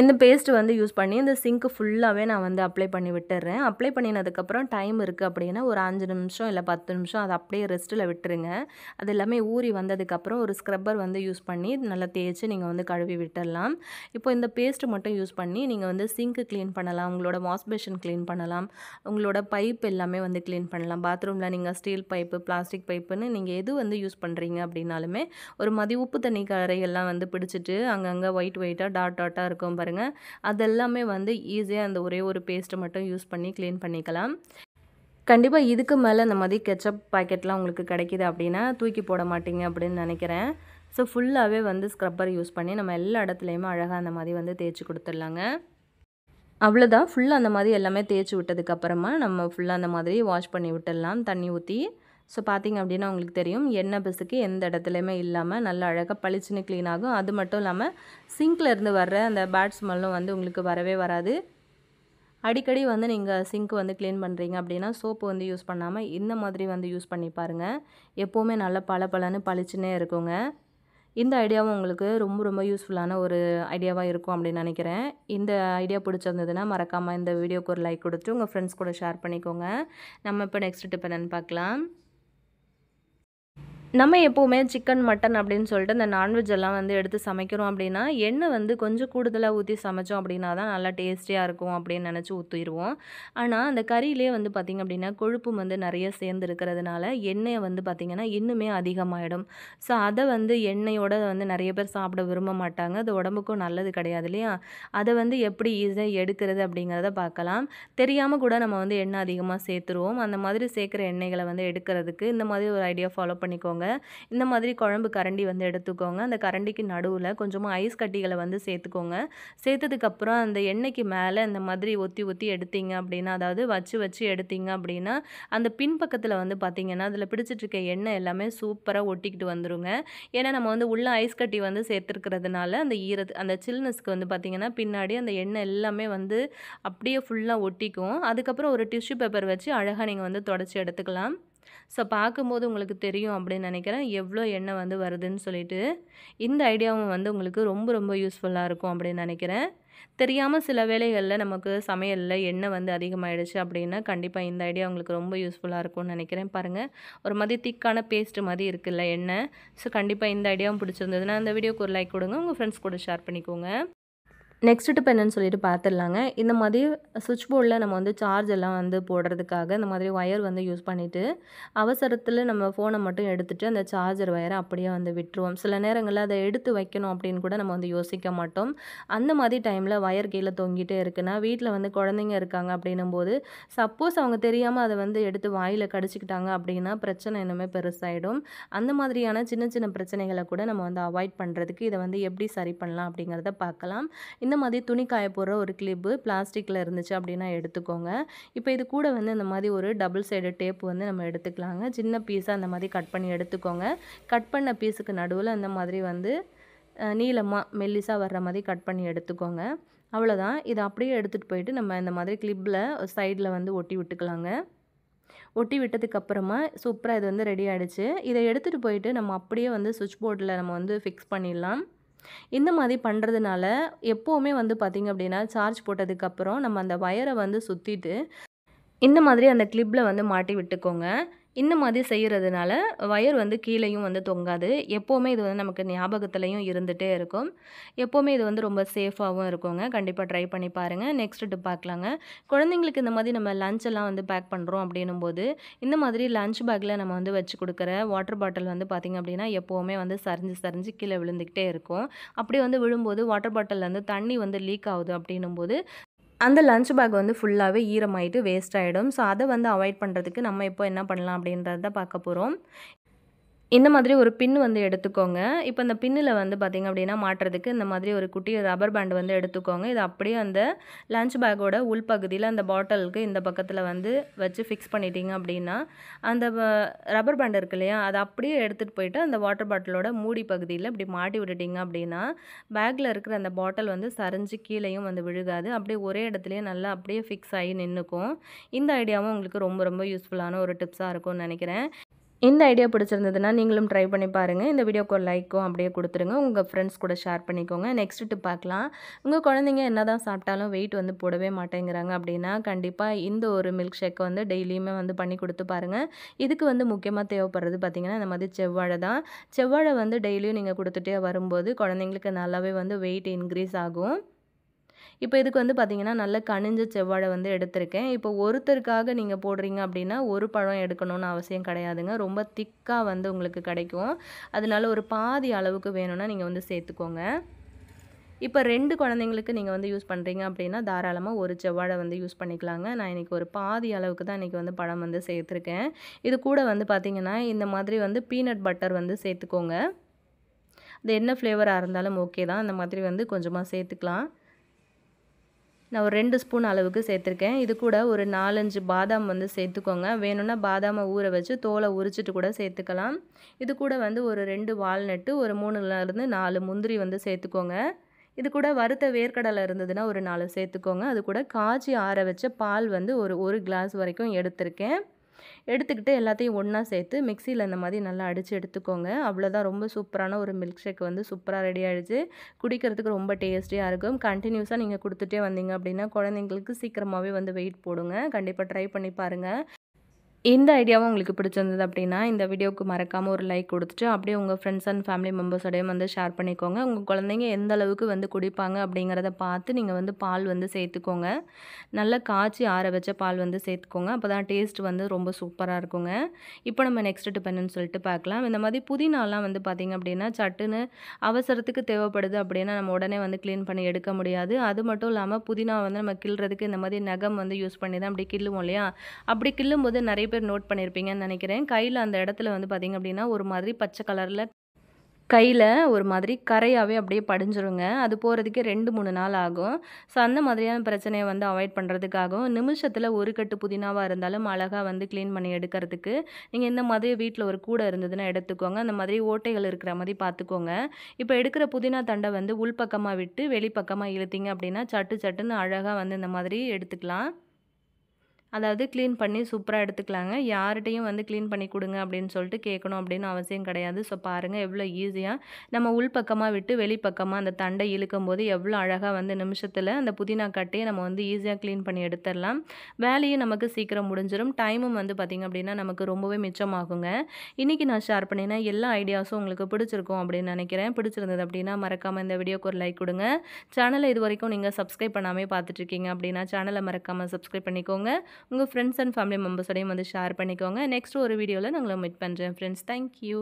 இந்த பேஸ்ட் வந்து யூஸ் பண்ணி இந்த சிங்க்கு ஃபுல்லாகவே நான் வந்து அப்ளை பண்ணி விட்டுறேன் அப்ளை பண்ணினதுக்கப்புறம் டைம் இருக்குது அப்படின்னா ஒரு அஞ்சு நிமிஷம் இல்லை பத்து நிமிஷம் அதை அப்படியே ரெஸ்ட்டில் விட்டுருங்க அது எல்லாமே ஊறி வந்ததுக்கப்புறம் ஒரு ஸ்க்ரப்பர் வந்து யூஸ் பண்ணி நல்லா தேய்ச்சி நீங்கள் வந்து கழுவி விட்டுடலாம் இப்போ இந்த பேஸ்ட்டு மட்டும் யூஸ் பண்ணி நீங்கள் வந்து சிங்க்கு க்ளீன் பண்ணலாம் உங்களோட வாஷ்பேஷன் க்ளீன் பண்ணலாம் உங்களோட பைப் எல்லாமே வந்து க்ளீன் பண்ணலாம் பாத்ரூமில் நீங்கள் ஸ்டீல் பைப்பு பிளாஸ்டிக் பைப்புன்னு நீங்கள் எது வந்து யூஸ் பண்ணுறீங்க அப்படின்னாலுமே ஒரு மதி உப்பு தண்ணி கரையெல்லாம் வந்து பிடிச்சிட்டு அங்கங்கே ஒயிட் ஒயிட்டாக டாட் டாட்டாக இருக்கும் பாருங்கள் அதெல்லாமே வந்து ஈஸியாக அந்த ஒரே ஒரு பேஸ்ட்டை மட்டும் யூஸ் பண்ணி க்ளீன் பண்ணிக்கலாம் கண்டிப்பாக இதுக்கு மேலே இந்த மாதிரி கெச்சப் பாக்கெட்லாம் உங்களுக்கு கிடைக்கிது அப்படின்னா தூக்கி போட மாட்டீங்க அப்படின்னு நினைக்கிறேன் ஸோ ஃபுல்லாகவே வந்து ஸ்க்ரப்பர் யூஸ் பண்ணி நம்ம எல்லா இடத்துலையுமே அழகாக அந்த மாதிரி வந்து தேய்ச்சி கொடுத்துடலாங்க அவ்வளோதான் ஃபுல்லாக அந்த மாதிரி எல்லாமே தேய்ச்சி விட்டதுக்கப்புறமா நம்ம ஃபுல்லாக அந்த மாதிரி வாஷ் பண்ணி விட்டுடலாம் தண்ணி ஊற்றி ஸோ பார்த்திங்க அப்படின்னா உங்களுக்கு தெரியும் எண்ணெய் பிசுக்கு எந்த இடத்துலையுமே இல்லாமல் நல்லா அழகாக பளிச்சுன்னு க்ளீன் ஆகும் அது மட்டும் இல்லாமல் சிங்க்கில் இருந்து வர்ற அந்த பேட் ஸ்மெல்லும் வந்து உங்களுக்கு வரவே வராது அடிக்கடி வந்து நீங்கள் சிங்க் வந்து க்ளீன் பண்ணுறீங்க அப்படின்னா சோப்பு வந்து யூஸ் பண்ணாமல் இந்த மாதிரி வந்து யூஸ் பண்ணி பாருங்கள் எப்போவுமே நல்லா பல பலன்னு பளிச்சுன்னே இருக்குங்க இந்த ஐடியாவும் உங்களுக்கு ரொம்ப ரொம்ப யூஸ்ஃபுல்லான ஒரு ஐடியாவாக இருக்கும் அப்படின்னு நினைக்கிறேன் இந்த ஐடியா பிடிச்சிருந்ததுன்னா மறக்காமல் இந்த வீடியோக்கு ஒரு லைக் கொடுத்துட்டு உங்கள் ஃப்ரெண்ட்ஸ் கூட ஷேர் பண்ணிக்கோங்க நம்ம இப்போ நெக்ஸ்ட் டிப் என்னென்னு பார்க்கலாம் நம்ம எப்போவுமே சிக்கன் மட்டன் அப்படின்னு சொல்லிட்டு இந்த நான்வெஜ் எல்லாம் வந்து எடுத்து சமைக்கிறோம் அப்படின்னா எண்ணெய் வந்து கொஞ்சம் கூடுதலாக ஊற்றி சமைச்சோம் அப்படின்னா தான் நல்லா டேஸ்டியாக இருக்கும் அப்படின்னு நினச்சி ஊற்றிடுவோம் ஆனால் அந்த கறியிலே வந்து பார்த்திங்க அப்படின்னா கொழுப்பு வந்து நிறைய சேர்ந்து இருக்கிறதுனால எண்ணெயை வந்து பார்த்திங்கன்னா இன்னுமே அதிகமாகிடும் ஸோ அதை வந்து எண்ணெயோட வந்து நிறைய பேர் சாப்பிட விரும்ப மாட்டாங்க அது உடம்புக்கும் நல்லது கிடையாது இல்லையா அதை வந்து எப்படி ஈஸியாக எடுக்கிறது அப்படிங்கிறத பார்க்கலாம் தெரியாமல் கூட நம்ம வந்து எண்ணெய் அதிகமாக சேர்த்துருவோம் அந்த மாதிரி சேர்க்குற எண்ணெய்களை வந்து எடுக்கிறதுக்கு இந்த மாதிரி ஒரு ஐடியா ஃபாலோ பண்ணிக்கோங்க இந்த மாதிரி குழம்பு கரண்டி வந்து எடுத்துக்கோங்க அந்த கரண்டிக்கு நடுவில் கொஞ்சமாக ஐஸ் கட்டிகளை வந்து சேர்த்துக்கோங்க சேர்த்ததுக்கப்புறம் அந்த எண்ணெய்க்கு மேலே இந்த மாதிரி ஒத்தி ஒத்தி எடுத்தீங்க அப்படின்னா அதாவது வச்சு வச்சு எடுத்தீங்க அப்படின்னா அந்த பின்பக்கத்தில் வந்து பார்த்தீங்கன்னா அதில் பிடிச்சிட்ருக்க எண்ணெய் எல்லாமே சூப்பராக ஒட்டிக்கிட்டு வந்துருங்க ஏன்னா நம்ம வந்து உள்ள ஐஸ் கட்டி வந்து சேர்த்துருக்கிறதுனால அந்த ஈரத்து அந்த சில்னஸ்க்கு வந்து பார்த்திங்கன்னா பின்னாடி அந்த எண்ணெய் எல்லாமே வந்து அப்படியே ஃபுல்லாக ஒட்டிக்கும் அதுக்கப்புறம் ஒரு டிஷ்யூ பேப்பர் வச்சு அழகாக நீங்கள் வந்து தொடச்சி எடுத்துக்கலாம் ஸோ பார்க்கும்போது உங்களுக்கு தெரியும் அப்படின்னு நினைக்கிறேன் எவ்வளோ எண்ணெய் வந்து வருதுன்னு சொல்லிட்டு இந்த ஐடியாவும் வந்து உங்களுக்கு ரொம்ப ரொம்ப யூஸ்ஃபுல்லாக இருக்கும் அப்படின்னு நினைக்கிறேன் தெரியாமல் சில வேலைகளில் நமக்கு சமையலில் எண்ணெய் வந்து அதிகமாகிடுச்சு அப்படின்னா கண்டிப்பாக இந்த ஐடியா உங்களுக்கு ரொம்ப யூஸ்ஃபுல்லாக இருக்கும்னு நினைக்கிறேன் பாருங்கள் ஒரு மாதிரி திக்கான பேஸ்ட் மாதிரி இருக்குல்ல எண்ணெய் ஸோ கண்டிப்பாக இந்த ஐடியாவும் பிடிச்சிருந்ததுன்னா அந்த வீடியோக்கு ஒரு லைக் கொடுங்க உங்கள் ஃப்ரெண்ட்ஸ் கூட ஷேர் பண்ணிக்கோங்க நெக்ஸ்ட் டிப் என்னன்னு சொல்லிட்டு பார்த்துடலாங்க இந்த மாதிரி சுவிட்ச் போர்டில் நம்ம வந்து சார்ஜ் எல்லாம் வந்து போடுறதுக்காக இந்த மாதிரி ஒயர் வந்து யூஸ் பண்ணிவிட்டு அவசரத்தில் நம்ம ஃபோனை மட்டும் எடுத்துகிட்டு அந்த சார்ஜர் ஒயரை அப்படியே வந்து விட்டுருவோம் சில நேரங்களில் அதை எடுத்து வைக்கணும் அப்படின்னு கூட நம்ம வந்து யோசிக்க மாட்டோம் அந்த மாதிரி டைமில் ஒயர் கீழே தொங்கிட்டே இருக்குன்னா வீட்டில் வந்து குழந்தைங்க இருக்காங்க அப்படின்னும் போது சப்போஸ் அவங்க தெரியாமல் அதை வந்து எடுத்து வாயில் கடிச்சிக்கிட்டாங்க அப்படின்னா பிரச்சனை இன்னுமே பெருசாகிடும் அந்த மாதிரியான சின்ன சின்ன பிரச்சனைகளை கூட நம்ம வந்து அவாய்ட் பண்ணுறதுக்கு இதை வந்து எப்படி சரி பண்ணலாம் அப்படிங்கிறத பார்க்கலாம் இந்த மாதிரி துணி காய போடுற ஒரு கிளிப்பு பிளாஸ்டிக்கில் இருந்துச்சு அப்படின்னா எடுத்துக்கோங்க இப்போ இது கூட வந்து இந்த மாதிரி ஒரு டபுள் சைடு டேப் வந்து நம்ம எடுத்துக்கலாங்க சின்ன பீஸாக அந்த மாதிரி கட் பண்ணி எடுத்துக்கோங்க கட் பண்ண பீஸுக்கு நடுவில் இந்த மாதிரி வந்து நீளமாக மெல்லிஸாக வர்ற மாதிரி கட் பண்ணி எடுத்துக்கோங்க அவ்வளோதான் இதை அப்படியே எடுத்துகிட்டு போயிட்டு நம்ம இந்த மாதிரி கிளிப்பில் சைடில் வந்து ஒட்டி விட்டுக்கலாங்க ஒட்டி விட்டதுக்கப்புறமா சூப்பராக இது வந்து ரெடி ஆகிடுச்சு இதை எடுத்துகிட்டு போயிட்டு நம்ம அப்படியே வந்து சுவிட்ச் போர்டில் நம்ம வந்து ஃபிக்ஸ் பண்ணிடலாம் இந்த மாதிரி பண்ணுறதுனால எப்போவுமே வந்து பார்த்திங்க அப்படின்னா சார்ஜ் போட்டதுக்கப்புறம் நம்ம அந்த ஒயரை வந்து சுற்றிட்டு இந்த மாதிரி அந்த கிளிப்பில் வந்து மாட்டி விட்டுக்கோங்க இந்த மாதிரி செய்கிறதுனால ஒயர் வந்து கீழேயும் வந்து தொங்காது எப்போவுமே இது வந்து நமக்கு ஞாபகத்துலையும் இருந்துகிட்டே இருக்கும் எப்போவுமே இது வந்து ரொம்ப சேஃபாகவும் இருக்குங்க கண்டிப்பாக ட்ரை பண்ணி பாருங்கள் நெக்ஸ்ட் டிப் பார்க்கலாங்க குழந்தைங்களுக்கு இந்த மாதிரி நம்ம லஞ்ச் எல்லாம் வந்து பேக் பண்ணுறோம் அப்படின்னும் போது இந்த மாதிரி லஞ்ச் பேக்கில் நம்ம வந்து வச்சு கொடுக்குற வாட்டர் பாட்டில் வந்து பார்த்திங்க அப்படின்னா எப்போவுமே வந்து சரிஞ்சு சரிஞ்சு கீழே விழுந்துக்கிட்டே இருக்கும் அப்படி வந்து விழும்போது வாட்டர் பாட்டிலேருந்து தண்ணி வந்து லீக் ஆகுது அப்படின்னும் போது அந்த லஞ்ச் பேக் வந்து ஃபுல்லாகவே ஈரமாயிட்டு வேஸ்ட் ஆகிடும் ஸோ அதை வந்து அவாய்ட் பண்ணுறதுக்கு நம்ம இப்போ என்ன பண்ணலாம் அப்படின்றத பார்க்க போகிறோம் இந்த மாதிரி ஒரு பின் வந்து எடுத்துக்கோங்க இப்போ இந்த பின்னில் வந்து பார்த்திங்க அப்படின்னா மாட்டுறதுக்கு இந்த மாதிரி ஒரு குட்டி ரப்பர் பேண்ட் வந்து எடுத்துக்கோங்க இது அப்படியே அந்த லஞ்ச் பேக்கோட உள்பகுதியில் அந்த பாட்டிலுக்கு இந்த பக்கத்தில் வந்து வச்சு ஃபிக்ஸ் பண்ணிட்டீங்க அப்படின்னா அந்த ரப்பர் பேண்ட் இருக்கு இல்லையா அதை அப்படியே எடுத்துகிட்டு போயிட்டு அந்த வாட்டர் பாட்டிலோட மூடி பகுதியில் இப்படி மாட்டி விட்டுட்டிங்க அப்படின்னா பேக்கில் இருக்கிற அந்த பாட்டில் வந்து சரிஞ்சு கீழேயும் வந்து விழுகாது அப்படியே ஒரே இடத்துலையே நல்லா அப்படியே ஃபிக்ஸ் ஆகி நின்றுக்கும் இந்த ஐடியாவும் உங்களுக்கு ரொம்ப ரொம்ப யூஸ்ஃபுல்லான ஒரு டிப்ஸாக இருக்கும்னு நினைக்கிறேன் இந்த ஐடியா பிடிச்சிருந்ததுன்னா நீங்களும் ட்ரை பண்ணி பாருங்கள் இந்த வீடியோக்கு லைக்கும் அப்படியே கொடுத்துருங்க உங்கள் ஃப்ரெண்ட்ஸ் கூட ஷேர் பண்ணிக்கோங்க நெக்ஸ்ட் டிப் பார்க்கலாம் உங்கள் குழந்தைங்க என்ன தான் சாப்பிட்டாலும் வெயிட் வந்து போடவே மாட்டேங்கிறாங்க அப்படின்னா கண்டிப்பாக இந்த ஒரு மில்க் ஷேக்கை வந்து டெய்லியுமே வந்து பண்ணி கொடுத்து பாருங்கள் இதுக்கு வந்து முக்கியமாக தேவைப்படுறது பார்த்திங்கன்னா இந்த மாதிரி செவ்வாழை தான் செவ்வாழை வந்து டெய்லியும் நீங்கள் கொடுத்துட்டே வரும்போது குழந்தைங்களுக்கு நல்லாவே வந்து வெயிட் இன்க்ரீஸ் ஆகும் இப்போ இதுக்கு வந்து பார்த்திங்கன்னா நல்ல கனிஞ்ச செவ்வாழை வந்து எடுத்திருக்கேன் இப்போ ஒருத்தருக்காக நீங்கள் போடுறீங்க அப்படின்னா ஒரு பழம் எடுக்கணும்னு அவசியம் கிடையாதுங்க ரொம்ப திக்காக வந்து உங்களுக்கு கிடைக்கும் அதனால ஒரு பாதி அளவுக்கு வேணும்னா நீங்கள் வந்து சேர்த்துக்கோங்க இப்போ ரெண்டு குழந்தைங்களுக்கு நீங்கள் வந்து யூஸ் பண்ணுறீங்க அப்படின்னா தாராளமாக ஒரு செவ்வாழை வந்து யூஸ் பண்ணிக்கலாங்க நான் இன்றைக்கி ஒரு பாதி அளவுக்கு தான் இன்றைக்கி வந்து பழம் வந்து சேர்த்துருக்கேன் இது கூட வந்து பார்த்திங்கன்னா இந்த மாதிரி வந்து பீனட் பட்டர் வந்து சேர்த்துக்கோங்க அது என்ன ஃப்ளேவராக இருந்தாலும் ஓகே தான் அந்த மாதிரி வந்து கொஞ்சமாக சேர்த்துக்கலாம் நான் ஒரு ரெண்டு ஸ்பூன் அளவுக்கு சேர்த்துருக்கேன் இது கூட ஒரு நாலஞ்சு பாதாம் வந்து சேர்த்துக்கோங்க வேணும்னா பாதாமை ஊற வச்சு தோலை உரிச்சிட்டு கூட சேர்த்துக்கலாம் இது கூட வந்து ஒரு ரெண்டு வால்நட்டு ஒரு மூணுலேருந்து நாலு முந்திரி வந்து சேர்த்துக்கோங்க இது கூட வறுத்த வேர்க்கடலை இருந்ததுன்னா ஒரு நாலு சேர்த்துக்கோங்க அது கூட காய்ச்சி ஆற வச்ச பால் வந்து ஒரு ஒரு கிளாஸ் வரைக்கும் எடுத்திருக்கேன் எடுத்துக்கிட்டு எல்லாத்தையும் ஒன்றா சேர்த்து மிக்சியில் இந்த மாதிரி நல்லா அடித்து எடுத்துக்கோங்க அவ்வளோதான் ரொம்ப சூப்பரான ஒரு மில்க் ஷேக் வந்து சூப்பராக ரெடி ஆகிடுச்சு குடிக்கிறதுக்கு ரொம்ப டேஸ்டியாக இருக்கும் கண்டினியூஸாக நீங்கள் கொடுத்துட்டே வந்தீங்க அப்படின்னா குழந்தைங்களுக்கு சீக்கிரமாகவே வந்து வெயிட் போடுங்க கண்டிப்பாக ட்ரை பண்ணி பாருங்கள் இந்த ஐடியாவும் உங்களுக்கு பிடிச்சிருந்தது அப்படின்னா இந்த வீடியோவுக்கு மறக்காமல் ஒரு லைக் கொடுத்துட்டு அப்படியே உங்கள் ஃப்ரெண்ட்ஸ் அண்ட் ஃபேமிலி மெம்பர்ஸோடையும் வந்து ஷேர் பண்ணிக்கோங்க உங்கள் குழந்தைங்க எந்த அளவுக்கு வந்து குடிப்பாங்க அப்படிங்கிறத பார்த்து நீங்கள் வந்து பால் வந்து சேர்த்துக்கோங்க நல்லா காய்ச்சி ஆற வச்ச பால் வந்து சேர்த்துக்கோங்க அப்போ தான் டேஸ்ட் வந்து ரொம்ப சூப்பராக இருக்குங்க இப்போ நம்ம நெக்ஸ்ட் டிபெண்ட்னு சொல்லிட்டு பார்க்கலாம் இந்த மாதிரி புதினாலாம் வந்து பார்த்திங்க அப்படின்னா சட்டுன்னு அவசரத்துக்கு தேவைப்படுது அப்படின்னா நம்ம உடனே வந்து க்ளீன் பண்ணி எடுக்க முடியாது அது மட்டும் இல்லாமல் புதினா வந்து நம்ம கிள்றதுக்கு இந்த மாதிரி நகம் வந்து யூஸ் பண்ணி தான் அப்படி கிள்ளுவோம் இல்லையா அப்படி கிள்ளும்போது நிறைய பேர் பேர் நோட் பண்ணியிருப்பீங்கன்னு நினைக்கிறேன் கையில் அந்த இடத்துல வந்து பார்த்திங்க அப்படின்னா ஒரு மாதிரி பச்சை கலரில் கையில் ஒரு மாதிரி கரையாகவே அப்படியே படிஞ்சிருங்க அது போகிறதுக்கே ரெண்டு மூணு நாள் ஆகும் ஸோ அந்த மாதிரியான பிரச்சனையை வந்து அவாய்ட் பண்ணுறதுக்காகவும் நிமிஷத்தில் ஒரு கட்டு புதினாவாக இருந்தாலும் அழகாக வந்து க்ளீன் பண்ணி எடுக்கிறதுக்கு நீங்கள் இந்த மாதிரி வீட்டில் ஒரு கூடை இருந்ததுன்னா எடுத்துக்கோங்க அந்த மாதிரி ஓட்டைகள் இருக்கிற மாதிரி பார்த்துக்கோங்க இப்போ எடுக்கிற புதினா தண்டை வந்து உள்பக்கமாக விட்டு வெளிப்பக்கமாக இழுத்திங்க அப்படின்னா சட்டு சட்டுன்னு அழகாக வந்து இந்த மாதிரி எடுத்துக்கலாம் அதாவது க்ளீன் பண்ணி சூப்பராக எடுத்துக்கலாங்க யார்கிட்டையும் வந்து க்ளீன் பண்ணி கொடுங்க அப்படின்னு சொல்லிட்டு கேட்கணும் அப்படின்னு அவசியம் கிடையாது ஸோ பாருங்கள் எவ்வளோ ஈஸியாக நம்ம உள்பக்கமாக விட்டு வெளிப்பக்கமாக அந்த தண்டை இழுக்கும் போது எவ்வளோ அழகாக வந்து நிமிஷத்தில் அந்த புதினா கட்டையை நம்ம வந்து ஈஸியாக க்ளீன் பண்ணி எடுத்துடலாம் வேலையும் நமக்கு சீக்கிரம் முடிஞ்சிடும் டைமும் வந்து பார்த்திங்க அப்படின்னா நமக்கு ரொம்பவே மிச்சமாகுங்க இன்றைக்கி நான் ஷேர் பண்ணினேன் எல்லா ஐடியாஸும் உங்களுக்கு பிடிச்சிருக்கும் அப்படின்னு நினைக்கிறேன் பிடிச்சிருந்தது அப்படின்னா மறக்காமல் இந்த வீடியோக்கு ஒரு லைக் கொடுங்க சேனலை இது வரைக்கும் நீங்கள் சப்ஸ்கிரைப் பண்ணாமே பார்த்துட்ருக்கீங்க அப்படின்னா சேனலை மறக்காமல் சப்ஸ்கிரைப் பண்ணிக்கோங்க உங்கள் ஃப்ரெண்ட்ஸ் அண்ட் ஃபேமிலி மெம்பர்ஸோடையும் வந்து ஷேர் பண்ணிக்கோங்க நெக்ஸ்ட் ஒரு வீடியோவில் நாங்கள் மீட் பண்ணுறேன் ஃப்ரெண்ட்ஸ் தேங்க்யூ